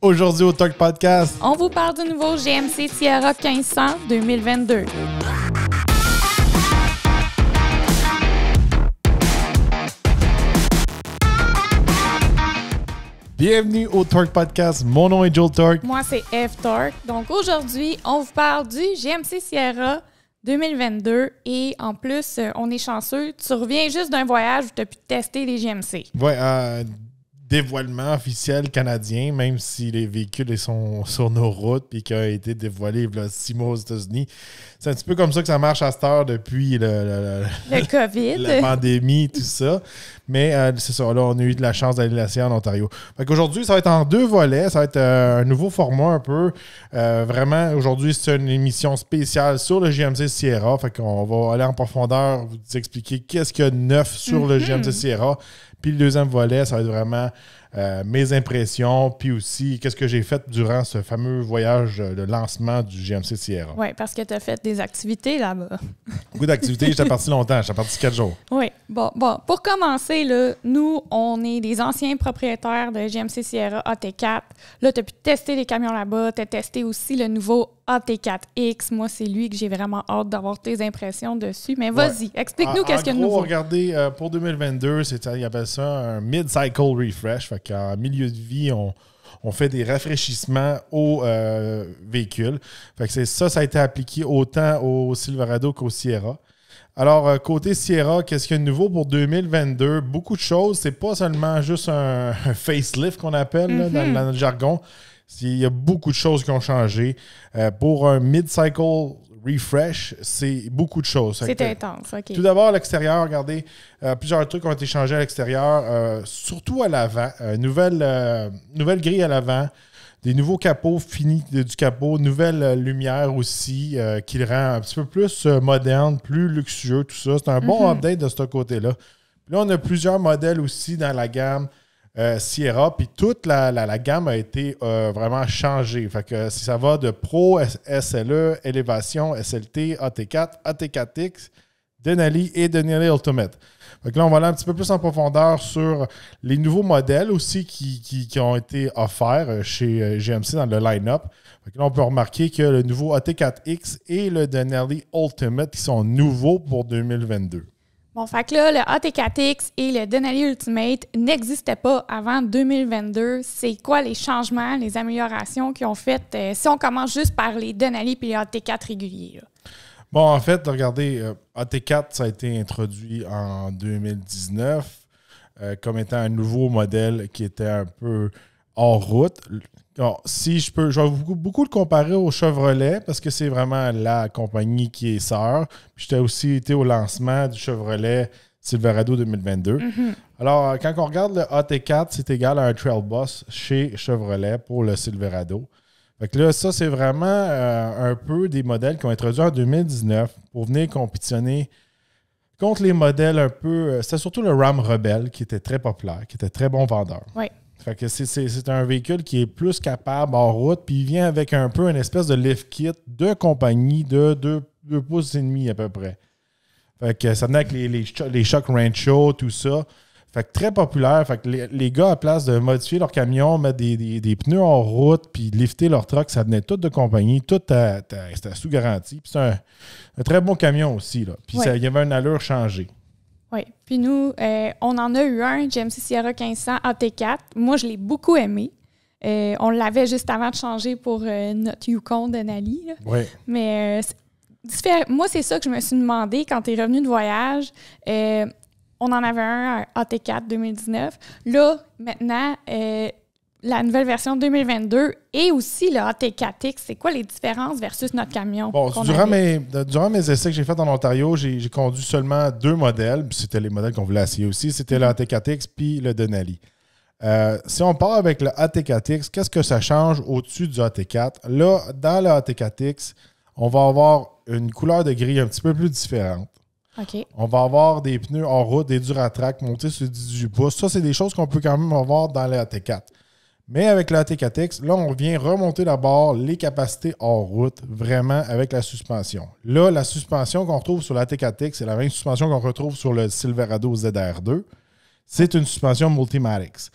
Aujourd'hui au Talk Podcast, on vous parle du nouveau GMC Sierra 1500 2022. Bienvenue au Talk Podcast. Mon nom est Joel Talk. Moi, c'est Eve Talk. Donc aujourd'hui, on vous parle du GMC Sierra 2022 et en plus, euh, on est chanceux. Tu reviens juste d'un voyage où tu as pu tester les GMC. Ouais, euh, dévoilement officiel canadien, même si les véhicules sont sur nos routes et qui a été dévoilé il six mois aux États-Unis. C'est un petit peu comme ça que ça marche à cette heure depuis le, la pandémie, tout ça. Mais euh, c'est ça, là, on a eu de la chance d'aller Sierra en Ontario. Fait aujourd'hui, ça va être en deux volets. Ça va être euh, un nouveau format un peu. Euh, vraiment, aujourd'hui, c'est une émission spéciale sur le GMC Sierra. Fait qu'on va aller en profondeur, vous expliquer qu'est-ce qu'il y a de neuf sur le GMC mhm. Sierra puis le deuxième volet, ça va être vraiment euh, mes impressions, puis aussi qu'est-ce que j'ai fait durant ce fameux voyage de euh, lancement du GMC Sierra. Oui, parce que tu as fait des activités là-bas. Beaucoup d'activités, j'étais parti longtemps, j'étais parti quatre jours. Oui, bon, bon, pour commencer, là, nous, on est des anciens propriétaires de GMC Sierra AT4. Là, tu as pu tester les camions là-bas, tu as testé aussi le nouveau AT4X. Moi, c'est lui que j'ai vraiment hâte d'avoir tes impressions dessus. Mais vas-y, explique-nous qu'est-ce qu'il y a de nouveau. Regardez, euh, pour 2022, il y avait ça un mid-cycle refresh. Fait milieu de vie, on, fait des rafraîchissements au véhicules. Euh, véhicule. que c'est ça, ça a été appliqué autant au Silverado qu'au Sierra. Alors, euh, côté Sierra, qu'est-ce qu'il y a de nouveau pour 2022? Beaucoup de choses. C'est pas seulement juste un, facelift qu'on appelle mhm. dans, le jargon. Il y a beaucoup de choses qui ont changé. Euh, pour un mid-cycle refresh, c'est beaucoup de choses. C'est intense, OK. Tout d'abord, l'extérieur, regardez, euh, plusieurs trucs ont été changés à l'extérieur, euh, surtout à l'avant. nouvelle, grille à l'avant, des nouveaux capots finis du capot, nouvelle lumière aussi, qui le rend un petit peu plus moderne, plus luxueux, tout ça. C'est un bon mhm. update de ce côté-là. Là, on a plusieurs modèles aussi dans la gamme. Euh, Sierra, puis toute la, gamme a été euh, vraiment changée. Fait que euh, ça va de Pro, SLE, e, Élévation, SLT, AT4, AT4X, Denali et Denali Ultimate. là, on va aller un petit peu plus en profondeur sur les nouveaux modèles aussi qui, ont été offerts chez GMC dans le line-up. Là, on peut remarquer que le nouveau AT4X et le Denali Ultimate qui sont nouveaux pour 2022. Bon, fait que là, le AT4X et le Denali Ultimate n'existaient pas avant 2022. C'est quoi les changements, les améliorations qui ont faites, euh, si on commence juste par les Denali et les AT4 réguliers? Bon, en fait, regardez, euh, AT4, ça a été introduit en 2019 euh, comme étant un nouveau modèle qui était un peu hors route. Alors, si je peux, je vais beaucoup, beaucoup le comparer au Chevrolet parce que c'est vraiment la compagnie qui est sœur. J'étais aussi été au lancement du Chevrolet Silverado 2022. Mhm. Alors, euh, quand on regarde le AT4, c'est égal à un Trail Boss chez Chevrolet pour le Silverado. Fait que là, ça, c'est vraiment euh, un peu des modèles qui ont introduits en 2019 pour venir compétitionner contre les modèles un peu. Euh, c'était surtout le Ram Rebel qui était très populaire, qui était très bon vendeur. Oui. Fait que c'est un véhicule qui est plus capable en route, puis il vient avec un peu une espèce de lift kit de compagnie de 2 pouces et demi à peu près. Fait que ça venait avec les, les, les Rancho, tout ça. Fait que très populaire. Fait que les, gars, à place de modifier leur camion, mettre des, pneus en route, puis lifter leur truck, ça venait tout de compagnie, tout à, sous garantie. Puis c'est un, très bon camion aussi. Là. Puis il y avait une allure changée. Oui. Puis nous, euh, on en a eu un, GMC Sierra 1500 AT4. Moi, je l'ai beaucoup aimé. Euh, on l'avait juste avant de changer pour euh, notre Yukon de Nali. Oui. Mais moi, c'est ça que je me suis demandé quand tu es revenu de voyage. on en avait un, un AT4 2019. Là, maintenant, la nouvelle version 2022 et aussi le AT4X, C'est quoi les différences versus notre camion? Bon, durant, mes, essais que j'ai faits en Ontario, j'ai conduit seulement deux modèles. C'était les modèles qu'on voulait essayer aussi. C'était le mhm. AT4X puis le Denali. Euh, si on part avec le AT4X, qu'est-ce que ça change au-dessus du AT4? Là, dans le AT4X, on va avoir une couleur de gris un petit peu plus différente. OK. On va avoir des pneus en route, des duratrac montés sur 18 pouces. Ça, c'est des choses qu'on peut quand même avoir dans le at 4 mais avec la TKTX, là, on vient remonter d'abord les capacités hors route, vraiment avec la suspension. Là, la suspension qu'on retrouve sur la TKTX, c'est la même suspension qu'on retrouve sur le Silverado ZR2. C'est une suspension Multimatics.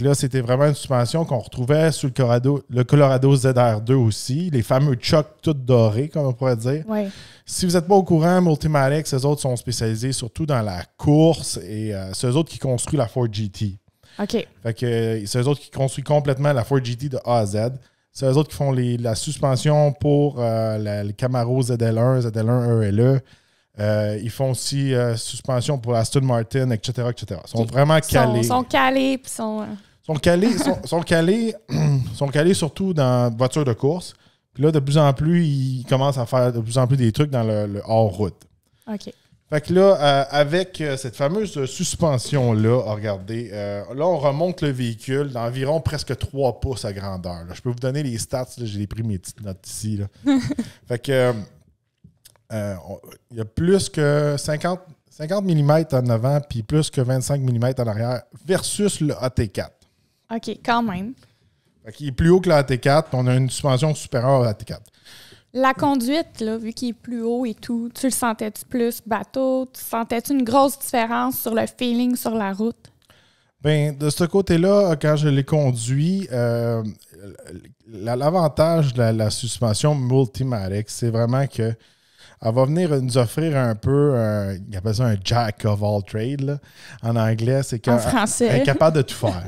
là, c'était vraiment une suspension qu'on retrouvait sur le Colorado, le Colorado ZR2 aussi, les fameux chocs tout dorés, comme on pourrait dire. Si vous n'êtes pas au courant, Multimatix, ces autres sont spécialisés surtout dans la course et euh, ces autres qui construisent la Ford GT. OK. Fait que c'est eux autres qui construisent complètement la Ford GT de A à Z. C'est eux autres qui font les, la suspension pour euh, la, le Camaro ZL1, ZL1 ELE. Euh, ils font aussi euh, suspension pour la Aston Martin, etc. etc. Ils sont vraiment calés. Ils sont, calés. Puis sont, sont calés, sont, sont, calés surtout dans voitures de course. Puis là, de plus en plus, ils commencent à faire de plus en plus des trucs dans le, le hors-route. OK. Fait que là, euh, avec euh, cette fameuse euh, suspension-là, oh, regardez, là, on remonte le véhicule d'environ presque 3 pouces à grandeur. Je peux vous donner les stats, j'ai pris mes petites notes ici. fait que il y a plus que 50, 50 mm en avant, puis plus que 25 mm en arrière, versus le AT4. OK, quand même. Fait il est plus haut que le AT4, puis on a une suspension supérieure à lat 4 la conduite, vu qu'il est plus haut et tout, tu le sentais-tu plus bateau? Tu sentais-tu une grosse différence sur le feeling sur la route? Bien, de ce côté-là, quand je l'ai conduit, euh, l'avantage de la, suspension Multimatic, c'est vraiment que elle va venir nous offrir un peu, il appelle ça un jack of all trades, en anglais. C'est qu'elle est capable de tout faire.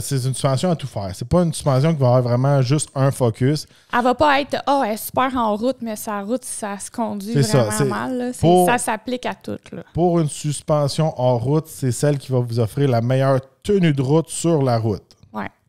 C'est une suspension à tout faire. C'est pas une suspension qui va avoir vraiment juste un focus. Elle va pas être, oh, elle est super en route, mais sa route, ça se conduit vraiment mal. ça s'applique à tout. Pour une suspension en route, c'est celle qui va vous offrir la meilleure tenue de route sur la route.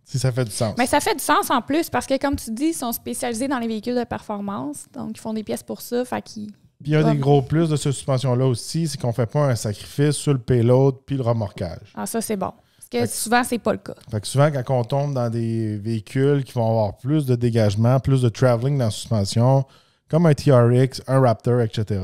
Si ça fait du sens. Mais ça fait du sens en plus parce que, comme tu dis, ils sont spécialisés dans les véhicules de performance. Donc, ils font des pièces pour ça. Puis il des ah. gros plus de cette suspension-là aussi, c'est qu'on ne fait pas un sacrifice sur le payload puis le remorquage. Ah, ça, c'est bon. Parce que, souvent, souvent, n'est pas le cas. Fait souvent, quand on tombe dans des véhicules qui vont avoir plus de dégagement, plus de traveling dans la suspension, comme un TRX, un Raptor, etc.,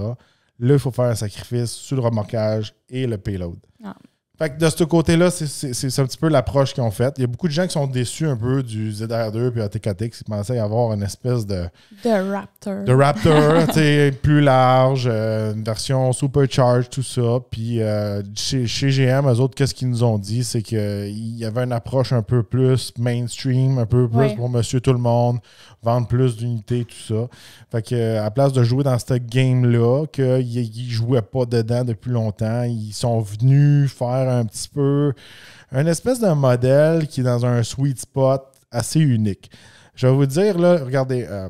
là, il faut faire un sacrifice sur le remorquage et le payload. Ah. Fait que de ce côté-là, c'est un petit peu l'approche qu'ils ont faite. Il y a beaucoup de gens qui sont déçus un peu du ZR2 puis ATKTX. Ils pensaient avoir une espèce de. De Raptor. De Raptor, tu plus large, euh, une version supercharge, tout ça. Puis euh, chez, chez, GM, eux autres, qu'est-ce qu'ils nous ont dit? C'est qu'il y avait une approche un peu plus mainstream, un peu plus pour monsieur tout le monde, vendre plus d'unités, tout ça. Fait que à place de jouer dans ce game-là, qu'ils ne jouaient pas dedans depuis longtemps, ils sont venus faire un petit peu un espèce de modèle qui est dans un sweet spot assez unique. Je vais vous dire, là, regardez, euh,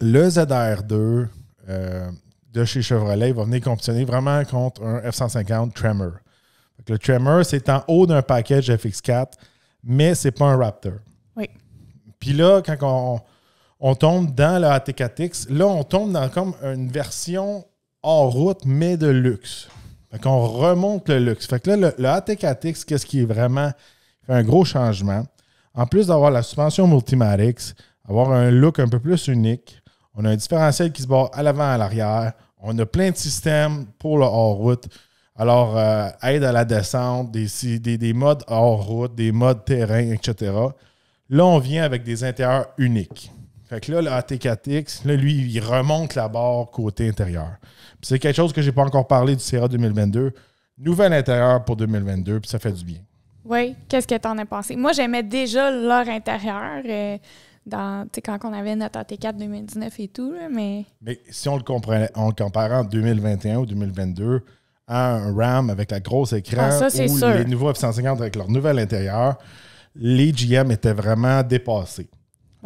le ZR2 euh, de chez Chevrolet va venir compétitionner vraiment contre un F-150 Tremor. le Tremor, c'est en haut d'un package FX4, mais ce n'est pas un Raptor. Puis là, quand on, tombe dans la AT4X, là, on tombe dans comme une version hors route, mais de luxe. Fait qu'on remonte le luxe. Fait que là, le, le qu'est-ce qui est vraiment fait un gros changement? En plus d'avoir la suspension Multimatrix, avoir un look un peu plus unique, on a un différentiel qui se barre à l'avant et à l'arrière. On a plein de systèmes pour le hors-route. Alors, euh, aide à la descente, des, modes hors-route, des modes terrain, etc. Là, on vient avec des intérieurs uniques. Fait que là, le AT4X, lui, il remonte la barre côté intérieur. C'est quelque chose que j'ai pas encore parlé du Sierra 2022. Nouvel intérieur pour 2022, puis ça fait du bien. Oui, qu'est-ce que tu en as pensé? Moi, j'aimais déjà leur intérieur euh, dans, quand on avait notre AT4 2019 et tout, mais... Mais si on le, comprenait, en comparant en 2021 ou 2022 à un RAM avec la grosse écran ah, ou les nouveaux F-150 avec leur nouvel intérieur, les GM étaient vraiment dépassés.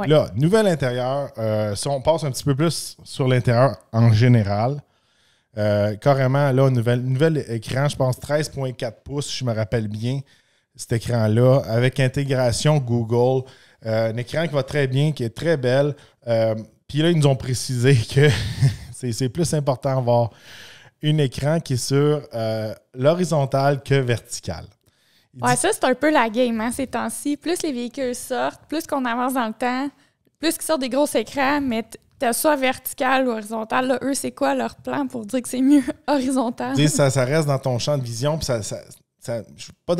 Là, nouvel intérieur, euh, si on passe un petit peu plus sur l'intérieur en général, euh, carrément, là, un nouvel écran, je pense 13.4 pouces, je me rappelle bien, cet écran-là, avec intégration Google. Euh, un écran qui va très bien, qui est très belle. Euh, puis là, ils nous ont précisé que c'est plus important d'avoir un écran qui est sur l'horizontale que vertical. ouais, ça, c'est un peu la game, hein, ces temps-ci. Plus les véhicules sortent, plus qu'on avance dans le temps, plus qu'ils sortent des gros écrans, mais T'as soit vertical ou horizontal. Là, eux, c'est quoi leur plan pour dire que c'est mieux horizontal? ça, ça reste dans ton champ de vision, puis ça, ça, ça, pas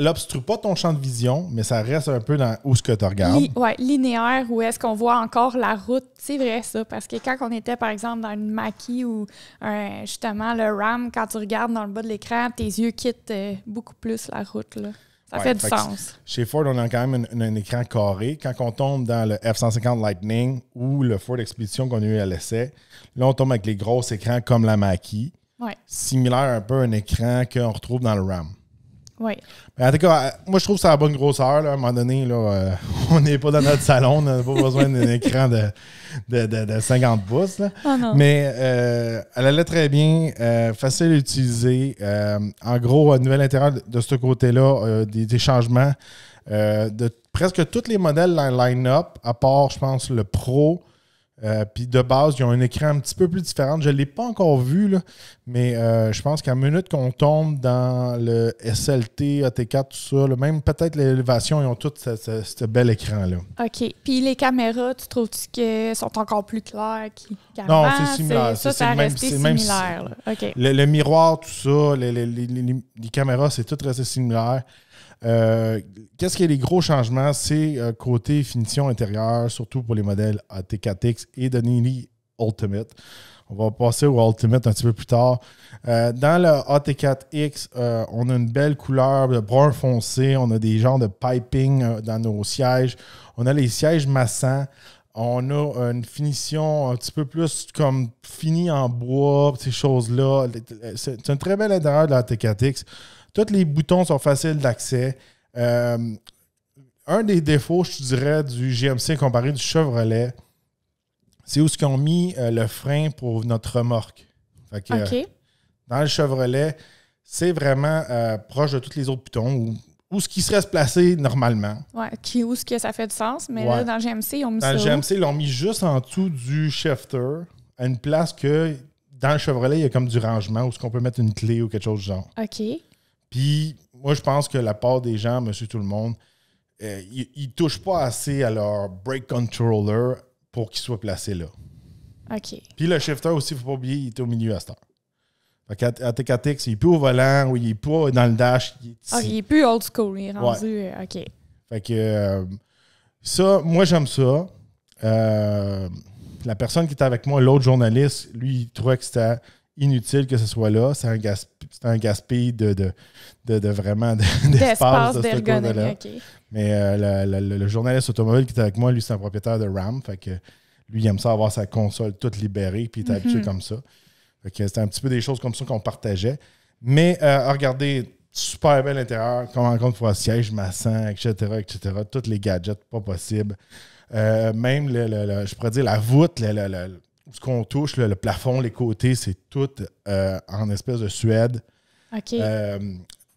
l'obstrue pas ton champ de vision, mais ça reste un peu dans où ce que tu regardes. Oui, linéaire, où est-ce qu'on voit encore la route. C'est vrai, ça, parce que quand on était, par exemple, dans une maquis ou justement le RAM, quand tu regardes dans le bas de l'écran, tes yeux quittent euh, beaucoup plus la route. Là. Ça fait du sens. Chez Ford, on a quand même un, écran carré. Quand on tombe dans le F-150 Lightning ou le Ford Expedition qu'on a eu à l'essai, là, on tombe avec les gros écrans comme la Maquis. Ouais. Similaire un peu à un écran qu'on retrouve dans le RAM. Oui. en tout cas, euh, moi, je trouve ça c'est bonne grosseur. Là. À un moment donné, là, euh, on n'est pas dans notre salon, on n'a pas besoin d'un écran de, 50 pouces. Ah, Mais euh, elle allait très bien, facile à utiliser. en gros, nouvel intérieur de ce côté-là, des, des, changements de presque tous les modèles line-up, à part, je pense, le Pro. Euh, puis de base, ils ont un écran un petit peu plus différent. Je ne l'ai pas encore vu, mais euh, je pense qu'à minute qu'on tombe dans le SLT, AT4, tout ça, même peut-être l'élévation, ils ont tout ce, bel écran-là. OK. Puis les caméras, tu trouves-tu qu'elles sont encore plus claires Non, c'est similaire. Ça, ça, même, similaire. Le, miroir, tout ça, les, les caméras, c'est tout resté similaire. Euh, qu'est-ce qui est les gros changements? C'est euh, côté finition intérieure, surtout pour les modèles AT4X et de Ultimate. On va passer au Ultimate un petit peu plus tard. Euh, dans le AT4X, on a une belle couleur de brun foncé. On a des genres de piping dans nos sièges. On a les sièges massants. On a une finition un petit peu plus comme fini en bois, ces choses-là. C'est un très bel intérieur de l'AT4X. Tous les boutons sont faciles d'accès. Euh, un des défauts, je dirais, du GMC comparé du Chevrolet, c'est où ce qu'on ont mis euh, le frein pour notre remorque. Fait euh, dans le Chevrolet, c'est vraiment proche de tous les autres boutons ou où ce qui serait placé normalement. Oui, qui où ce que ça fait du sens, mais là, dans le GMC, ils ont mis dans Dans le GMC, ils l'ont mis juste en dessous du shifter, à une place que dans le Chevrolet, il y a comme du rangement où ce qu'on peut mettre une clé ou quelque chose du genre. OK. Puis moi, je pense que la part des gens, monsieur tout le monde, euh, ils, ne touchent pas assez à leur brake controller pour qu'il soit placé là. OK. Puis le shifter aussi, il ne faut pas oublier, il est au milieu à cette heure. Fait qu'à à TKTX, il n'est plus au volant ou il n'est pas dans le dash. Il est, Ah, il est plus old school, il est rendu. Euh, OK. Fait que euh, ça, moi, j'aime ça. la personne qui était avec moi, l'autre journaliste, lui, il trouvait que c'était inutile que ce soit là. C'est un, gasp un gaspille de, de, vraiment d'espace de, ce là Mais euh, le, journaliste automobile qui était avec moi, lui, c'est un propriétaire de RAM. Fait que lui, il aime ça avoir sa console toute libérée, puis il est habitué mhm. comme ça. Fait que c'était un petit peu des choses comme ça qu'on partageait. Mais euh, regardez, super bel intérieur, comment encore une fois, siège massant, etc., etc. toutes les gadgets pas possible. Euh, même, le, je pourrais dire, la voûte, le, ce qu'on touche, le plafond, les côtés, c'est tout euh, en espèce de Suède. Euh,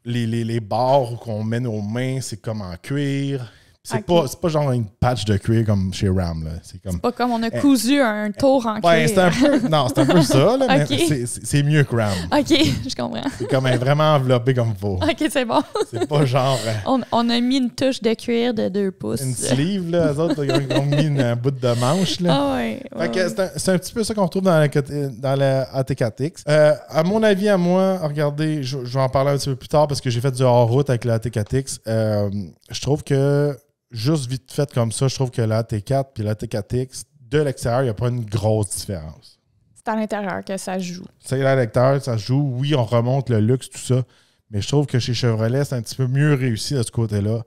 les, les, les barres qu'on met nos mains, c'est comme en cuir. C'est pas, pas, genre une patch de cuir comme chez Ram. C'est comme, pas comme on a eh, cousu un eh, tour en ben, cuir. Un peu, non, c'est un peu ça, là, mais c'est mieux que Ram. OK, je comprends. C'est comme vraiment enveloppé comme faux. OK, c'est bon. C'est pas genre. Euh, on, on, a mis une touche de cuir de deux pouces. Une sleeve, là. ils ont, mis une, un euh, bout de manche. Là. Ah ouais. C'est un, petit peu ça qu'on retrouve dans la, dans la euh, à mon avis, à moi, regardez, je, vais en parler un petit peu plus tard parce que j'ai fait du hors-route avec la ATKTX. je trouve que juste vite fait comme ça, je trouve que la T4 puis la T4X, de l'extérieur, il n'y a pas une grosse différence. C'est à l'intérieur que ça joue. C'est à l'intérieur ça joue. Oui, on remonte le luxe, tout ça. Mais je trouve que chez Chevrolet, c'est un petit peu mieux réussi de ce côté-là.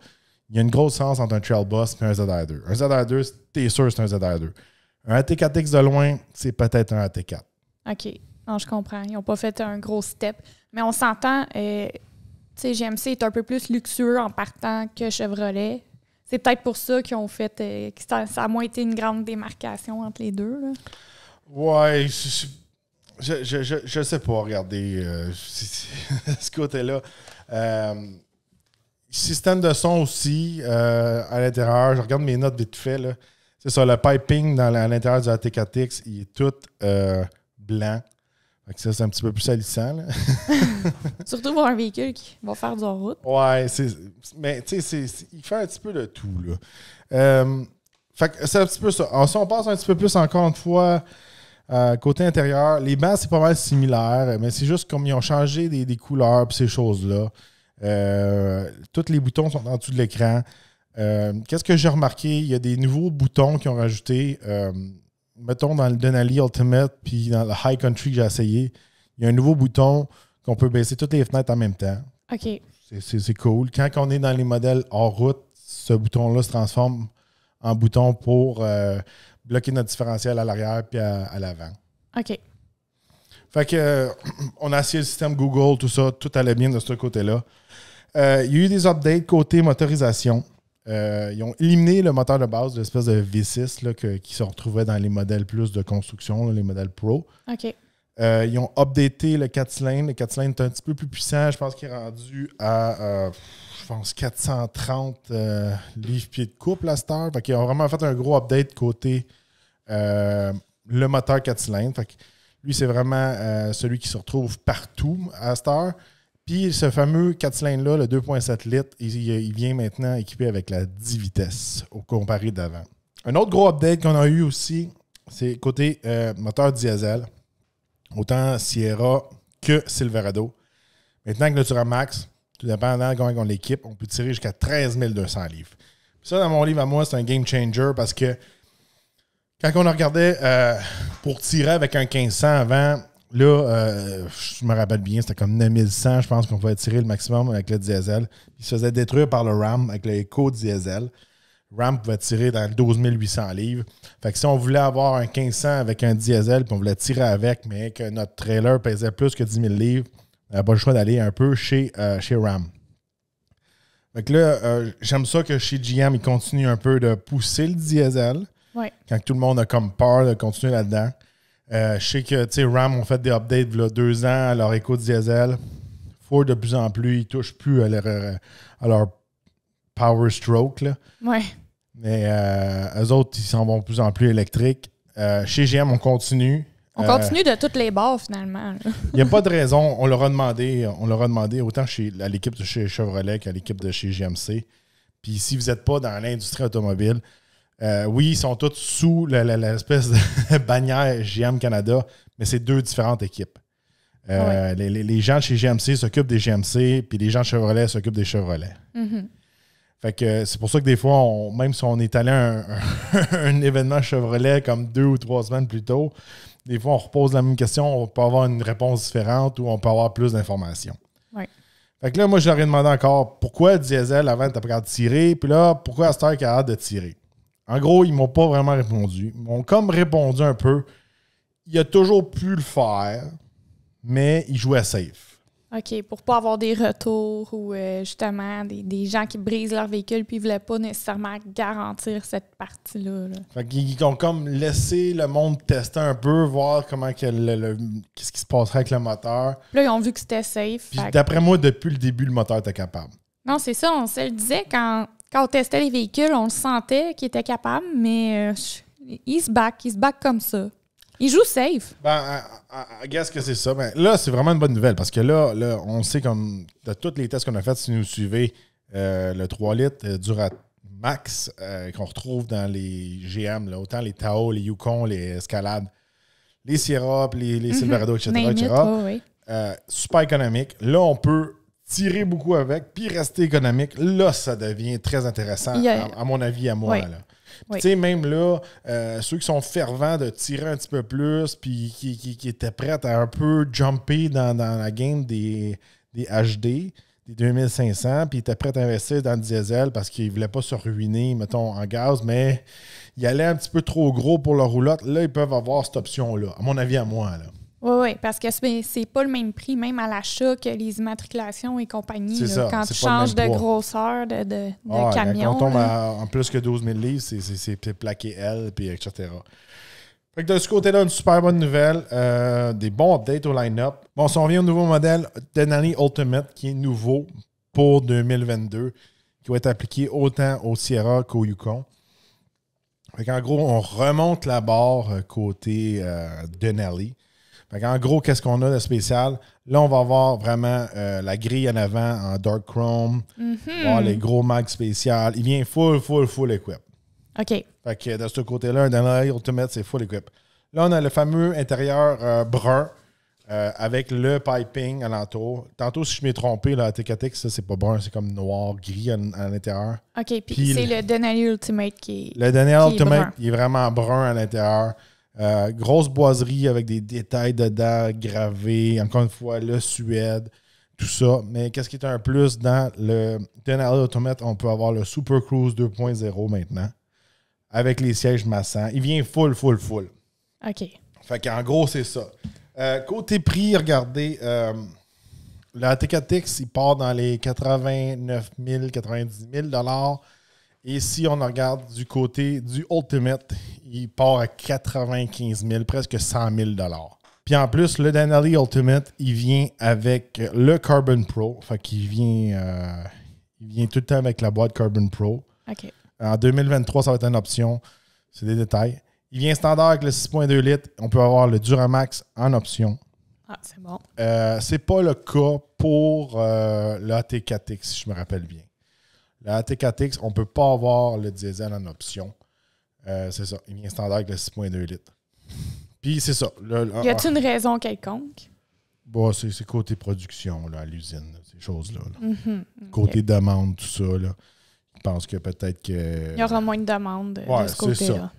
Il y a une grosse sens entre un Trail Boss et un ZR2. Un ZR2, t'es sûr, c'est un ZR2. Un AT4X de loin, c'est peut-être un AT4. OK. je comprends. Ils n'ont pas fait un gros step. Mais on s'entend, euh, tu sais, GMC est un peu plus luxueux en partant que Chevrolet c'est peut-être pour ça qu'ils ont fait euh, que ça, a moins été une grande démarcation entre les deux. Ouais, je, je, sais pas, regarder euh, ce côté-là. Euh, système de son aussi à l'intérieur. Je regarde mes notes vite fait. C'est ça, le piping dans, à l'intérieur du ATKTX, il est tout blanc ça, c'est un petit peu plus salissant. Surtout pour un véhicule qui va faire du route. Ouais, c'est, mais tu sais, il fait un petit peu de tout. Là. Euh, fait que c'est un petit peu ça. si on passe un petit peu plus encore une fois euh, côté intérieur, les bancs, c'est pas mal similaire, mais c'est juste comme ils ont changé des, couleurs et ces choses-là. Euh, tous les boutons sont en dessous de l'écran. Qu'est-ce que j'ai remarqué? Il y a des nouveaux boutons qui ont rajouté mettons dans le Denali Ultimate puis dans le High Country que j'ai essayé, il y a un nouveau bouton qu'on peut baisser toutes les fenêtres en même temps. OK. C'est cool. Quand on est dans les modèles hors route, ce bouton-là se transforme en bouton pour euh, bloquer notre différentiel à l'arrière puis à, l'avant. OK. Fait que euh, on a essayé le système Google, tout ça, tout allait bien de ce côté-là. Euh, il y a eu des updates côté motorisation. Euh, ils ont éliminé le moteur de base, l'espèce de V6 qui se retrouvait dans les modèles plus de construction, les modèles Pro. OK. Euh, ils ont updaté le 4 cylindres. Le 4 cylindres est un petit peu plus puissant. Je pense qu'il est rendu à euh, je pense 430 livres-pieds de couple à Star. ils ont vraiment fait un gros update côté le moteur 4 cylindres. lui, c'est vraiment celui qui se retrouve partout à Star. Puis ce fameux 4 là le 2.7 litres, il, vient maintenant équipé avec la 10 vitesses au comparé d'avant. Un autre gros update qu'on a eu aussi, c'est côté euh, moteur diesel, autant Sierra que Silverado. Maintenant que le max, tout dépendant de comment on l'équipe, on peut tirer jusqu'à 13 200 livres. ça, dans mon livre à moi, c'est un game changer parce que quand on regardait euh, pour tirer avec un 1500 avant, Là, euh, je me rappelle bien, c'était comme 9100, je pense qu'on pouvait tirer le maximum avec le diesel. Il se faisait détruire par le RAM avec l'éco diesel. RAM pouvait tirer dans 12800 livres. Fait que si on voulait avoir un 1500 avec un diesel, puis on voulait tirer avec, mais que notre trailer pesait plus que 10 000 livres, on n'avait pas le choix d'aller un peu chez, euh, chez RAM. Fait que là, euh, j'aime ça que chez GM, ils continuent un peu de pousser le diesel. Quand tout le monde a comme peur de continuer là-dedans. Euh, je sais que Ram ont fait des updates il y deux ans à leur éco diesel. Ford, de plus en plus, ils touchent plus à leur, euh, à power stroke. Là. Ouais. Mais euh, eux autres, ils s'en vont de plus en plus électriques. chez GM, on continue. On continue de toutes les bords, finalement. Il n'y a pas de raison. On leur a demandé, on leur a demandé autant chez, à l'équipe de chez Chevrolet qu'à l'équipe de chez GMC. Puis si vous n'êtes pas dans l'industrie automobile, euh, oui, ils sont tous sous l'espèce de bannière GM Canada, mais c'est deux différentes équipes. Euh, ah les, gens de chez GMC s'occupent des GMC, puis les gens de Chevrolet s'occupent des Chevrolet. Mm-hmm. Fait que c'est pour ça que des fois, même si on est allé à un, événement Chevrolet comme deux ou trois semaines plus tôt, des fois, on repose la même question, on peut avoir une réponse différente ou on peut avoir plus d'informations. Fait que là, moi, je leur ai demandé encore pourquoi diesel avant, t'as pas de tirer, puis là, pourquoi qui a hâte de tirer. En gros, ils m'ont pas vraiment répondu. Ils m'ont comme répondu un peu. Il a toujours pu le faire, mais il jouait safe. OK, pour pas avoir des retours ou euh, justement des, gens qui brisent leur véhicule puis ils voulaient pas nécessairement garantir cette partie-là. qu'ils ont comme laissé le monde tester un peu, voir comment qu'est-ce qui se passerait avec le moteur. Là, ils ont vu que c'était safe. d'après moi, depuis le début, le moteur était capable. Non, c'est ça, on se le disait quand quand on testait les véhicules, on le sentait qu'il était capable, mais ils euh, il se back, il se back comme ça. Il joue safe. Ben, je guess que c'est ça. Ben, là, c'est vraiment une bonne nouvelle parce que là, là on sait comme de tous les tests qu'on a faits, si vous suivez euh, le 3 litres euh, Duramax Max qu'on retrouve dans les GM, autant les Tao, les Yukon, les Escalade, les Sierra, les, mhm. Silverado, etc. Oh, super économique. Là, on peut tirer beaucoup avec, puis rester économique, là, ça devient très intéressant, à, mon avis, à moi. Là. Tu sais, même là, euh, ceux qui sont fervents de tirer un petit peu plus, puis qui, qui, étaient prêts à un peu jumper dans, la game des, des HD, des 2500, puis étaient prêts à investir dans le diesel parce qu'ils ne voulaient pas se ruiner, mettons, en gaz, mais il allait un petit peu trop gros pour leur roulotte. Là, ils peuvent avoir cette option-là, à mon avis, à moi. Là. Oui, parce que c'est pas le même prix, même à l'achat, que les immatriculations et compagnie. quand tu changes de grosseur de, camion. Quand on tombe en plus que 12 000 livres, c'est plaqué L, puis etc. Fait de ce côté-là, une super bonne nouvelle. Euh, des bons updates au line-up. Bon, si on revient au nouveau modèle Denali Ultimate, qui est nouveau pour 2022, qui va être appliqué autant au Sierra qu'au Yukon. En gros, on remonte la barre euh, côté euh, Denali en gros, qu'est-ce qu'on a de spécial? Là, on va avoir vraiment euh, la grille en avant en dark chrome, mhm. voir les gros mags spéciales. Il vient full, full, full equip. OK. Fait de ce côté-là, un Denali Ultimate, c'est full equip. Là, on a le fameux intérieur euh, brun euh, avec le piping alentour. Tantôt, si je m'ai trompé, la TKTX, ça, c'est pas brun, c'est comme noir, gris à, l'intérieur. OK, puis, c'est le, Daniel Denali Ultimate qui est. Le Denali Ultimate, il est vraiment brun à l'intérieur. Euh, grosse boiserie avec des détails dedans gravés. Encore une fois, le Suède, tout ça. Mais qu'est-ce qui est un plus dans le Denali Automate? On peut avoir le Super Cruise 2.0 maintenant avec les sièges massants. Il vient full, full, full. OK. Fait qu'en gros, c'est ça. Euh, côté prix, regardez, le euh, la TKTX, il part dans les 89 000, 90 000 et si on regarde du côté du Ultimate, il part à 95 000, presque 100 000 Puis en plus, le Denali Ultimate, il vient avec le Carbon Pro. Fait qu'il vient, euh, il vient tout le temps avec la boîte Carbon Pro. OK. En 2023, ça va être une option. C'est des détails. Il vient standard avec le 6.2 litres. On peut avoir le Duramax en option. Ah, c'est bon. Euh, c'est pas le cas pour euh, le at 4 x si je me rappelle bien. La TKTX, on ne peut pas avoir le diesel en option. Euh, c'est ça. Il vient standard avec le 6,2 litres. Puis c'est ça. Il y a-t-il ah. une raison quelconque? Bon, bah, c'est côté production là, à l'usine, ces choses-là. Mhm, côté demande, tout ça. Là. Je pense que peut-être que. Il y aura moins de demande de ce côté-là. Ça.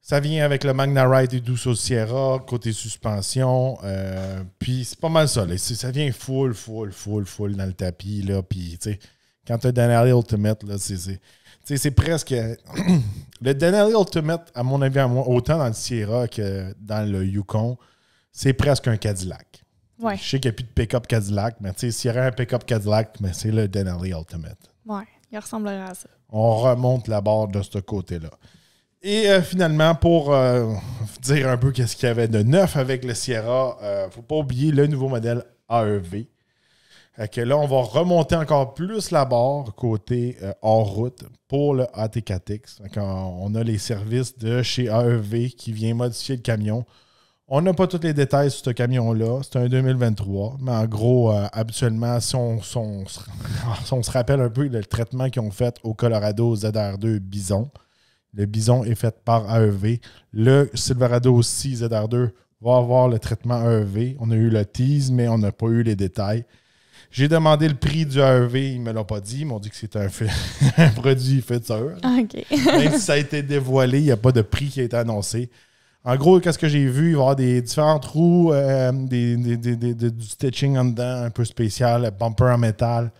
ça. vient avec le Magna Ride et douceau Sierra, côté suspension. Euh, puis c'est pas mal ça. Ça vient full, full, full, full dans le tapis. Là, puis tu sais quand tu as Denali Ultimate, c'est. presque. le Denali Ultimate, à mon avis, autant dans le Sierra que dans le Yukon, c'est presque un Cadillac. Ouais. Je sais qu'il n'y a plus de pick-up Cadillac, mais s'il y aurait un pick-up Cadillac, mais c'est le Denali Ultimate. Ouais, il ressemblerait à ça. On remonte la barre de ce côté-là. Et euh, finalement, pour euh, dire un peu qu'est-ce qu'il y avait de neuf avec le Sierra, ne euh, faut pas oublier le nouveau modèle AEV euh, que là, on va remonter encore plus la barre côté euh, hors route pour le AT4X. On a les services de chez AEV qui vient modifier le camion. On n'a pas tous les détails sur ce camion-là. C'est un 2023. Mais en gros, euh, habituellement, si on, se rappelle un peu le traitement qu'ils ont fait au Colorado ZR2 Bison, le Bison est fait par AEV. Le Silverado aussi ZR2 va avoir le traitement AEV. On a eu le tease, mais on n'a pas eu les détails. J'ai demandé le prix du AEV, ils ne me l'ont pas dit. Ils m'ont dit que c'était un, produit fait ah, ça. Même si ça a été dévoilé, il n'y a pas de prix qui a été annoncé. En gros, qu'est-ce que j'ai vu? Il va y avoir des différents trous, euh, du stitching en dedans un peu spécial, bumper en métal.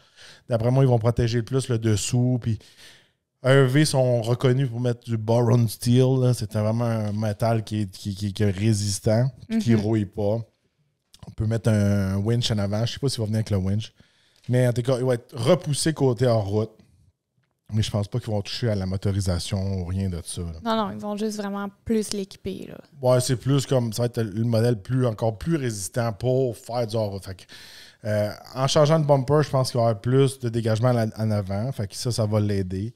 D'après moi, ils vont protéger plus le dessous. Puis AEV sont reconnus pour mettre du boron steel. C'est vraiment un métal qui est, résistant, qui ne mhm. rouille pas. On peut mettre un winch en avant. Je ne sais pas s'il va venir avec le winch. Mais en tout cas, il va être repoussé côté hors route. Mais je pense pas qu'ils vont toucher à la motorisation ou rien de ça. Non, non, ils vont juste vraiment plus l'équiper. Ouais, c'est plus comme ça va être le modèle plus, encore plus résistant pour faire du hors euh, en changeant de bumper, je pense qu'il va y avoir plus de dégagement en avant. Fait que ça, ça va l'aider.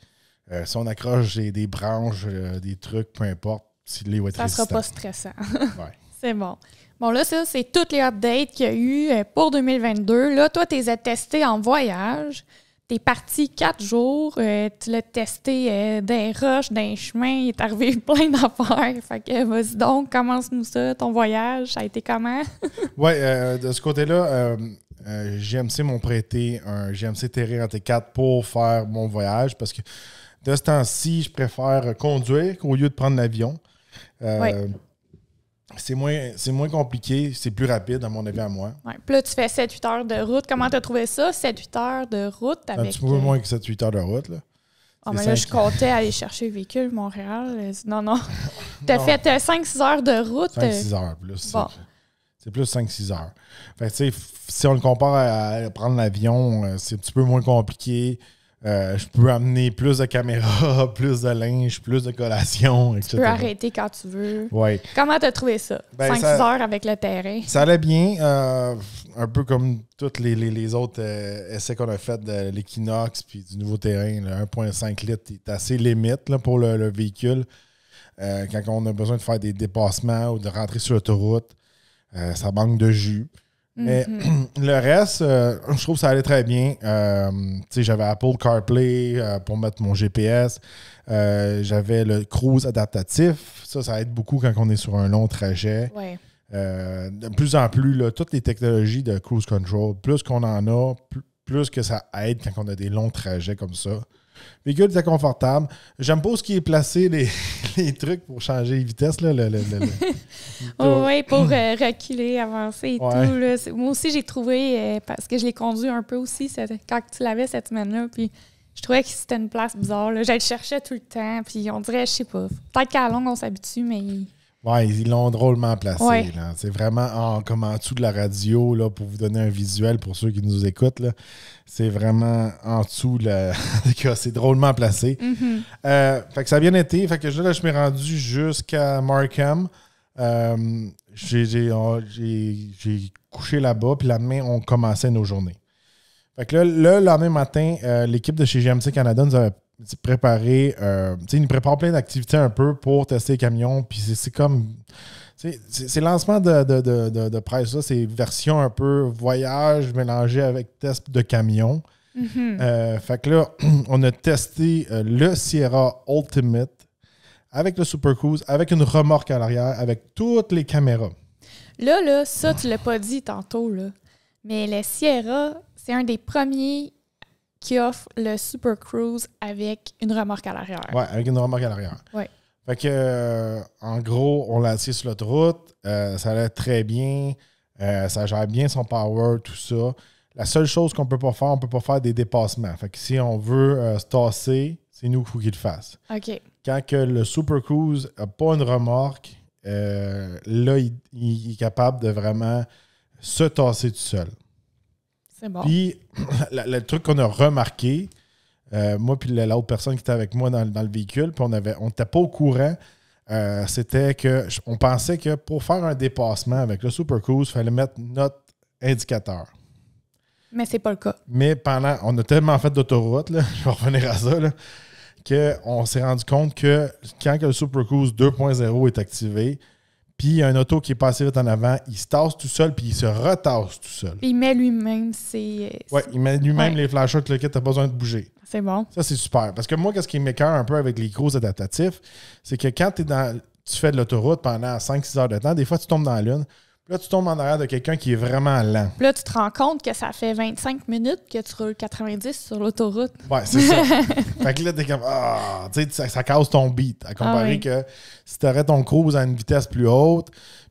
Euh, si on accroche des, branches, euh, des trucs, peu importe, Ça ne sera pas stressant. C'est bon. Bon, là, ça, c'est toutes les updates qu'il y a eu euh, pour 2022. Là, toi, tu les as testé en voyage. Tu es parti quatre jours. Euh, tu l'as testé euh, d'un roche, d'un chemin. Il est arrivé plein d'affaires. Fait que, vas-y donc, commence-nous ça. Ton voyage, ça a été comment? oui, de ce côté-là, GMC m'ont prêté un GMC Terrier en T4 pour faire mon voyage parce que de ce temps-ci, je préfère conduire au lieu de prendre l'avion. Oui c'est moins, compliqué, c'est plus rapide, à mon avis, à moi. Ouais. Puis là, tu fais 7-8 heures de route. Comment tu as trouvé ça, 7-8 heures de route? Ben, avec... Un petit euh, moins que 7-8 heures de route. Là. Oh, mais là, je comptais aller chercher le véhicule, Montréal. Non, non. Tu as fait 5-6 euh, heures de route. 5-6 heures, plus. C'est plus 5-6 heures. Fait, si on le compare à prendre l'avion, euh, c'est un petit peu moins compliqué. Euh, je peux amener plus de caméras, plus de linge, plus de collations, etc. Tu peux arrêter quand tu veux. Oui. Comment t'as trouvé ça? 5-6 ben, heures avec le terrain. Ça allait bien. Euh, un peu comme tous les, autres euh, essais qu'on a fait de l'équinoxe puis du nouveau terrain. 1.5 litres est assez limite pour le, le véhicule. quand on a besoin de faire des dépassements ou de rentrer sur l'autoroute, ça manque de jus. Mais mhm. le reste, euh, je trouve que ça allait très bien. Euh, j'avais Apple CarPlay euh, pour mettre mon GPS. Euh, j'avais le cruise adaptatif. Ça, ça aide beaucoup quand on est sur un long trajet. de plus en plus, toutes les technologies de cruise control, plus qu'on en a, plus que ça aide quand on a des longs trajets comme ça. Véhicule très confortable. J'aime pas où qui est placé les, trucs pour changer les vitesses. oui, pour euh, reculer, avancer et tout. Moi aussi, j'ai trouvé, euh, parce que je l'ai conduit un peu aussi quand tu l'avais cette semaine-là. Puis je trouvais que c'était une place bizarre. Là. Je le cherchais tout le temps. Puis on dirait, je sais pas. Peut-être qu'à longue, on s'habitue, mais. Ouais, ils l'ont drôlement placé. C'est vraiment en, ah, comme en dessous de la radio, là, pour vous donner un visuel pour ceux qui nous écoutent. C'est vraiment en dessous. De C'est drôlement placé. Mhm. Euh, que ça a bien été. Fait que suis je suis rendu jusqu'à Markham. Euh, ah, j'ai couché là-bas, puis la nuit on commençait nos journées. Fait que là, le lendemain matin, euh, l'équipe de chez GMC Canada nous avait préparer. Euh, ils nous préparent plein d'activités un peu pour tester les camions. Puis c'est comme. c'est lancement de, de, de, de presse c'est version un peu voyage mélangé avec test de camion. Mhm. Euh, fait que là, on a testé euh, le Sierra Ultimate avec le Super Cruise, avec une remorque à l'arrière, avec toutes les caméras. Là, là, ça, tu l'as pas dit tantôt, là. Mais le Sierra, c'est un des premiers qui offre le Super Cruise avec une remorque à l'arrière. Oui, avec une remorque à l'arrière. Oui. Fait que, euh, en gros, on l'a assis sur l'autoroute. route, euh, ça allait très bien. Euh, ça gère bien son power, tout ça. La seule chose qu'on peut pas faire, on peut pas faire des dépassements. Fait que si on veut se tasser, c'est nous qu'il faut qu'il le fasse. OK. Quand que le Super Cruise n'a pas une remorque, là, il, est capable de vraiment se tasser tout seul. Puis, le, truc qu'on a remarqué, euh, moi puis l'autre personne qui était avec moi dans, le véhicule, puis on n'était pas au courant, euh, c'était qu'on pensait que pour faire un dépassement avec le Super Cruise, il fallait mettre notre indicateur. Mais c'est pas le cas. Mais pendant, on a tellement fait d'autoroute, je vais revenir à ça, qu'on s'est rendu compte que quand le Super Cruise 2.0 est activé, puis il y a un auto qui est passé vite en avant, il se tasse tout seul, puis il se retasse tout seul. il met lui-même ses. Ouais, il met lui-même les flashers, le kit, t'as besoin de bouger. C'est bon. Ça, c'est super. Parce que moi, qu'est-ce qui m'écœure un peu avec les gros adaptatifs, c'est que quand es dans, tu fais de l'autoroute pendant 5-6 heures de temps, des fois, tu tombes dans la lune, Là, tu tombes en arrière de quelqu'un qui est vraiment lent. Là, tu te rends compte que ça fait 25 minutes que tu roules 90 sur l'autoroute. Ouais, c'est ça. fait que là, t'es comme, ah, tu sais, ça, casse ton beat. À comparer ah que si aurais ton cruise à une vitesse plus haute,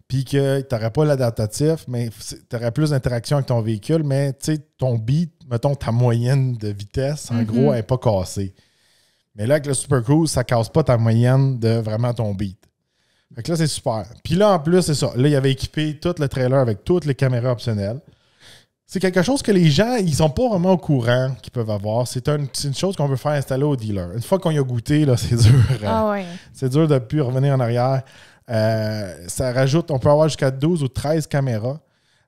puis que t'aurais pas l'adaptatif, mais t'aurais plus d'interaction avec ton véhicule, mais tu sais, ton beat, mettons, ta moyenne de vitesse, en gros, mhm. elle n'est pas cassée. Mais là, avec le Super Cruise, ça casse pas ta moyenne de vraiment ton beat. Fait que là, c'est super. Puis là, en plus, c'est ça. Là, il avait équipé tout le trailer avec toutes les caméras optionnelles. C'est quelque chose que les gens, ils sont pas vraiment au courant qu'ils peuvent avoir. C'est une, chose qu'on veut faire installer au dealer. Une fois qu'on y a goûté, là, c'est dur. Hein. Ah c'est dur de plus revenir en arrière. Euh, ça rajoute, on peut avoir jusqu'à 12 ou 13 caméras.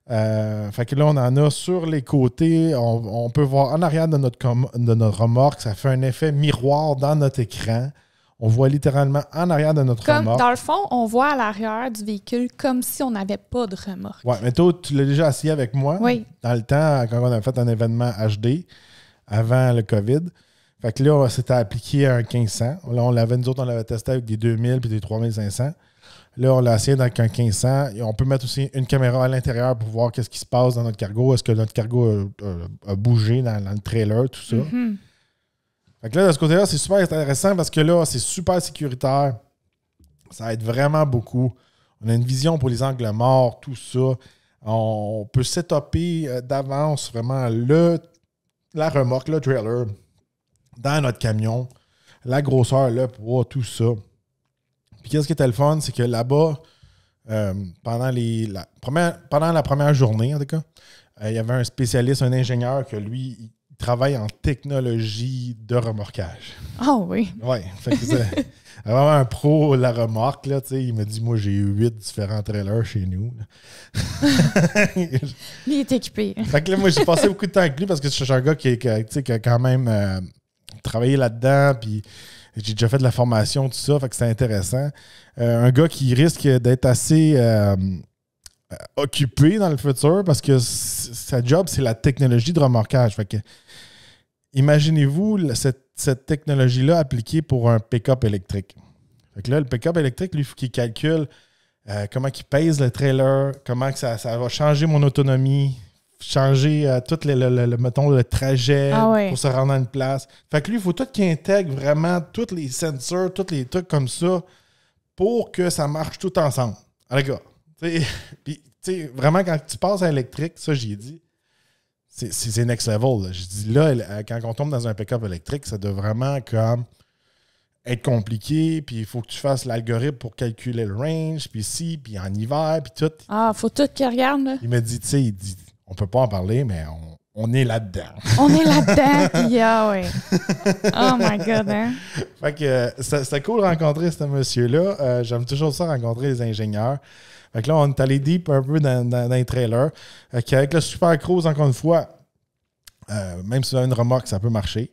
Euh, fait que là, on en a sur les côtés. On, on peut voir en arrière de notre, de notre remorque. Ça fait un effet miroir dans notre écran. On voit littéralement en arrière de notre comme, remorque. Dans le fond, on voit à l'arrière du véhicule comme si on n'avait pas de remorque. Oui, mais toi, tu l'as déjà assis avec moi oui. dans le temps, quand on a fait un événement HD avant le COVID. Fait que là, c'était appliqué à un 1500. Là, on l'avait, nous autres, on l'avait testé avec des 2000 puis des 3500. Là, on l'a essayé avec un 1500. on peut mettre aussi une caméra à l'intérieur pour voir qu'est-ce qui se passe dans notre cargo. Est-ce que notre cargo a, bougé dans, le trailer, tout ça. Mhm. Donc là, de ce côté-là, c'est super intéressant parce que là, c'est super sécuritaire. Ça aide vraiment beaucoup. On a une vision pour les angles morts, tout ça. On peut s'étoper euh, d'avance vraiment le, la remorque, le trailer dans notre camion, la grosseur, le poids, tout ça. Puis qu'est-ce qui était le fun, c'est que là-bas, euh, pendant, les, la première, pendant la première journée, en tout cas, euh, il y avait un spécialiste, un ingénieur, que lui, travaille en technologie de remorquage. Ah oh, oui. Oui. Vraiment un pro la remorque, là, il me dit Moi, j'ai eu huit différents trailers chez nous. il est équipé. Fait que là, moi, j'ai passé beaucoup de temps avec lui parce que je un gars qui, a quand même euh, travaillé là-dedans, puis j'ai déjà fait de la formation, tout ça, fait que c'est intéressant. Euh, un gars qui risque d'être assez. Euh, occupé dans le futur parce que sa job, c'est la technologie de remorquage. Fait que imaginez-vous cette, technologie-là appliquée pour un pick-up électrique. là, le pick-up électrique, lui, faut qu'il calcule euh, comment il pèse le trailer, comment que ça, va changer mon autonomie, changer euh, tout le, trajet ah pour se rendre à une place. Fait que lui, il faut tout qu'il intègre vraiment tous les sensors, tous les trucs comme ça pour que ça marche tout ensemble. vraiment, quand tu passes à l'électrique, ça, j'y ai dit, c'est next level. Je dis là, quand on tombe dans un pick-up électrique, ça doit vraiment comme être compliqué, puis il faut que tu fasses l'algorithme pour calculer le range, puis si, puis en hiver, puis tout. Ah, faut tout qu'il regarde. Là. Il me dit, tu sais, il dit, on peut pas en parler, mais on, est là-dedans. On est là-dedans, puis ah ouais. Oh my God, hein? Fait que euh, c'était cool de rencontrer ce monsieur-là. Euh, j'aime toujours ça rencontrer les ingénieurs. Fait que là, on est allé deep un peu dans, les trailers. avec le Super Cruise, encore une fois, euh, même si on a une remorque, ça peut marcher.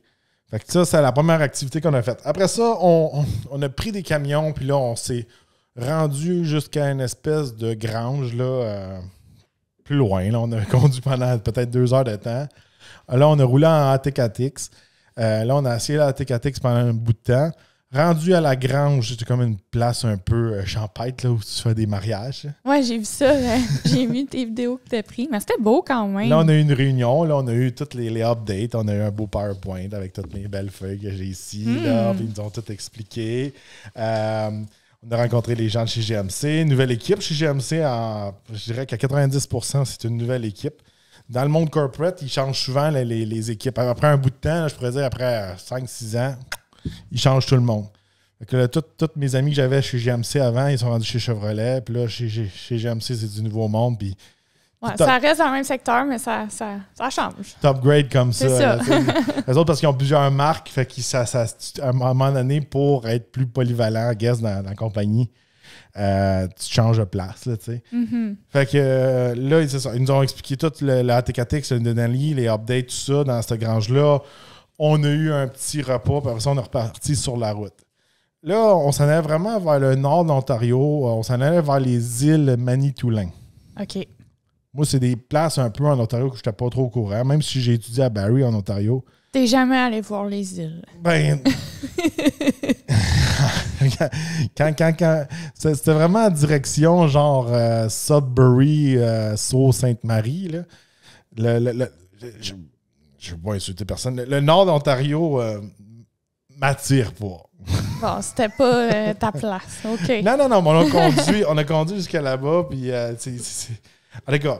Fait que ça, c'est la première activité qu'on a faite. Après ça, on, a pris des camions, puis là, on s'est rendu jusqu'à une espèce de grange, là, euh, plus loin. Là, on a conduit pendant peut-être deux heures de temps. Là, on a roulé en ATKTX. atx euh, là, on a essayé la atx pendant un bout de temps. Rendu à la grange, c'était comme une place un peu euh, champêtre là, où tu fais des mariages. Ouais, j'ai vu ça. Hein. j'ai vu tes vidéos que t'as prises. Mais c'était beau quand même. Là, on a eu une réunion. Là, on a eu toutes les, les updates. On a eu un beau PowerPoint avec toutes mes belles feuilles que j'ai ici. Là, hmm. ils nous ont tout expliqué. Euh, on a rencontré les gens de chez GMC. Nouvelle équipe chez GMC. je dirais qu'à 90 c'est une nouvelle équipe dans le monde corporate, ils changent souvent les, les, équipes. Après un bout de temps, je pourrais dire après 5-6 ans, ils changent tout le monde. que tous mes amis que j'avais chez GMC avant, ils sont rendus chez Chevrolet. Puis là, chez, chez, GMC, c'est du nouveau monde. Puis ça reste dans le même secteur, mais ça, change. Top comme ça. les autres, parce qu'ils ont plusieurs marques, fait à un moment donné, pour être plus polyvalent, I dans, la compagnie, euh, tu changes de place. Là, mm-hmm. Fait que euh, là, ils, ils nous ont expliqué tout le, la ATKTX, le Denali, les updates, tout ça, dans cette grange-là on a eu un petit repas, puis après ça, on est reparti sur la route. Là, on s'en allait vraiment vers le nord de euh, on s'en allait vers les îles Manitoulin. OK. Moi, c'est des places un peu en Ontario que je n'étais pas trop au courant, même si j'ai étudié à Barrie en Ontario. T'es jamais allé voir les îles. Ben. c'était vraiment en direction genre euh, Sudbury, euh, sainte marie je ne veux pas insulter personne. Le, nord d'Ontario euh, m'attire pas. Bon, c'était pas euh, ta place. OK. Non, non, non, mais on a conduit, conduit jusqu'à là-bas. Puis, euh, En tout cas,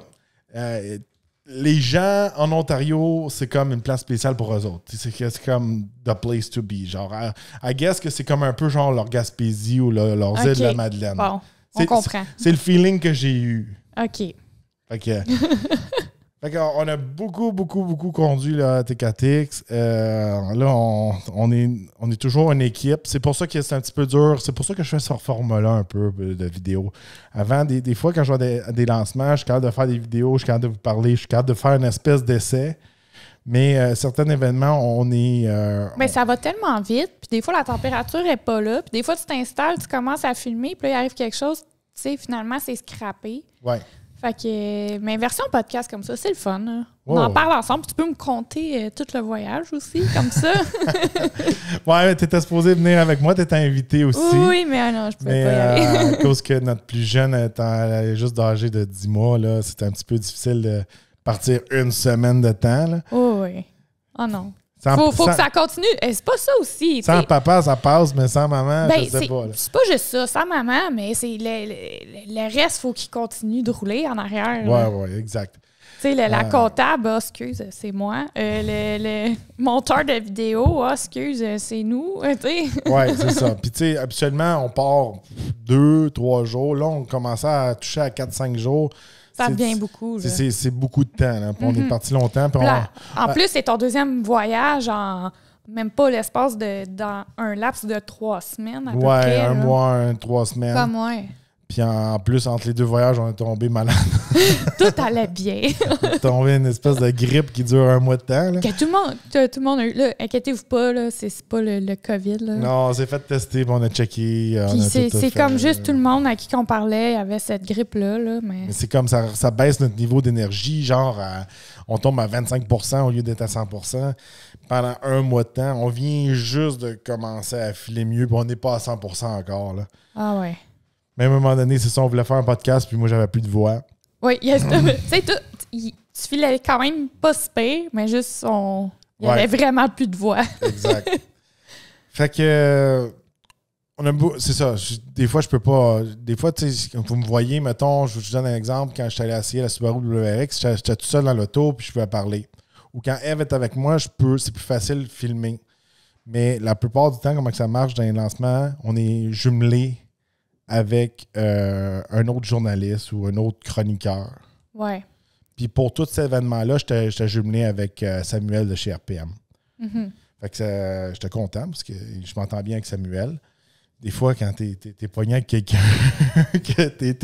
les gens en Ontario, c'est comme une place spéciale pour eux autres. C'est comme the place to be. Genre, I, guess que c'est comme un peu genre leur Gaspésie ou leur, île de la Madeleine. Bon, on comprend. C'est le feeling que j'ai eu. OK. OK. on a beaucoup, beaucoup, beaucoup conduit la TKTX. là, euh, on, est, toujours une équipe. C'est pour ça que c'est un petit peu dur. C'est pour ça que je fais ce format-là un peu euh, de vidéo. Avant, des, fois, quand je vois des, lancements, je suis capable de faire des vidéos, je suis capable de vous parler, je suis capable de faire une espèce d'essai. Mais euh, certains événements, on est. mais ça va tellement vite. Puis des fois, la température n'est pas là. Puis des fois, tu t'installes, tu commences à filmer. Puis là, il arrive quelque chose. Tu sais, finalement, c'est scrappé. Ouais. Fait que, euh, mais version podcast comme ça, c'est le fun. Hein. On en parle ensemble. Tu peux me compter euh, tout le voyage aussi, comme ça. ouais, tu t'étais supposé venir avec moi, T'étais invité aussi. Oui, mais ah, non, je pouvais pas y euh, aller. à cause que notre plus jeune est juste d'âge de 10 mois, c'était un petit peu difficile de partir une semaine de temps. Oh, oui. Oh non. Sans, faut, que ça continue. Eh, c'est pas ça aussi. Sans papa, ça passe, mais sans maman, je ben, sais pas. C'est pas juste ça, sans maman, mais c'est le, le, il reste, faut qu'il continue de rouler en arrière. Oui, oui, exact sais, la, ah. comptable, ah, excuse, c'est moi. Euh, le, monteur de vidéo, ah, excuse, c'est nous. oui, c'est ça. Puis, tu sais, habituellement, on part deux, trois jours. Là, on commençait à toucher à quatre, cinq jours. Ça devient beaucoup. C'est beaucoup de temps. Là. On est mhm. parti longtemps. en plus, c'est ton deuxième voyage en même pas l'espace de dans un laps de trois semaines. À un mois, un, trois semaines. Pas moins. Puis en plus, entre les deux voyages, on est tombé malade. tout allait bien. on est tombé une espèce de grippe qui dure un mois de temps. tout, le monde, tout le monde a eu. Inquiétez-vous pas, c'est pas le, COVID. Non, on s'est fait tester, on a checké. C'est comme juste tout le monde à qui on parlait avait cette grippe-là. mais... c'est comme ça, ça baisse notre niveau d'énergie. Genre, on tombe à 25 au lieu d'être à 100 pendant un mois de temps. On vient juste de commencer à filer mieux, on n'est pas à 100 encore. Ah ouais. Mais à un moment donné, c'est ça, on voulait faire un podcast, puis moi, j'avais plus de voix. Oui, tu sais, tu filais quand même pas si mais juste, on, il y avait vraiment plus de voix. exact. Fait que. Euh, on a c'est ça. des fois, je peux pas. Des fois, tu sais, vous me voyez, mettons, je vous donne un exemple, quand je suis allé à la Subaru WRX, j'étais tout seul dans l'auto, puis je pouvais parler. Ou quand Eve est avec moi, je peux, c'est plus facile de filmer. Mais la plupart du temps, comment ça marche dans les lancements, on est jumelés avec euh, un autre journaliste ou un autre chroniqueur. Ouais. Puis pour tout cet événement-là, j'étais jumelé avec euh, Samuel de chez RPM. Mm-hmm. Fait que j'étais content parce que je m'entends bien avec Samuel des fois, quand t'es es, es, avec quelqu'un, que t'es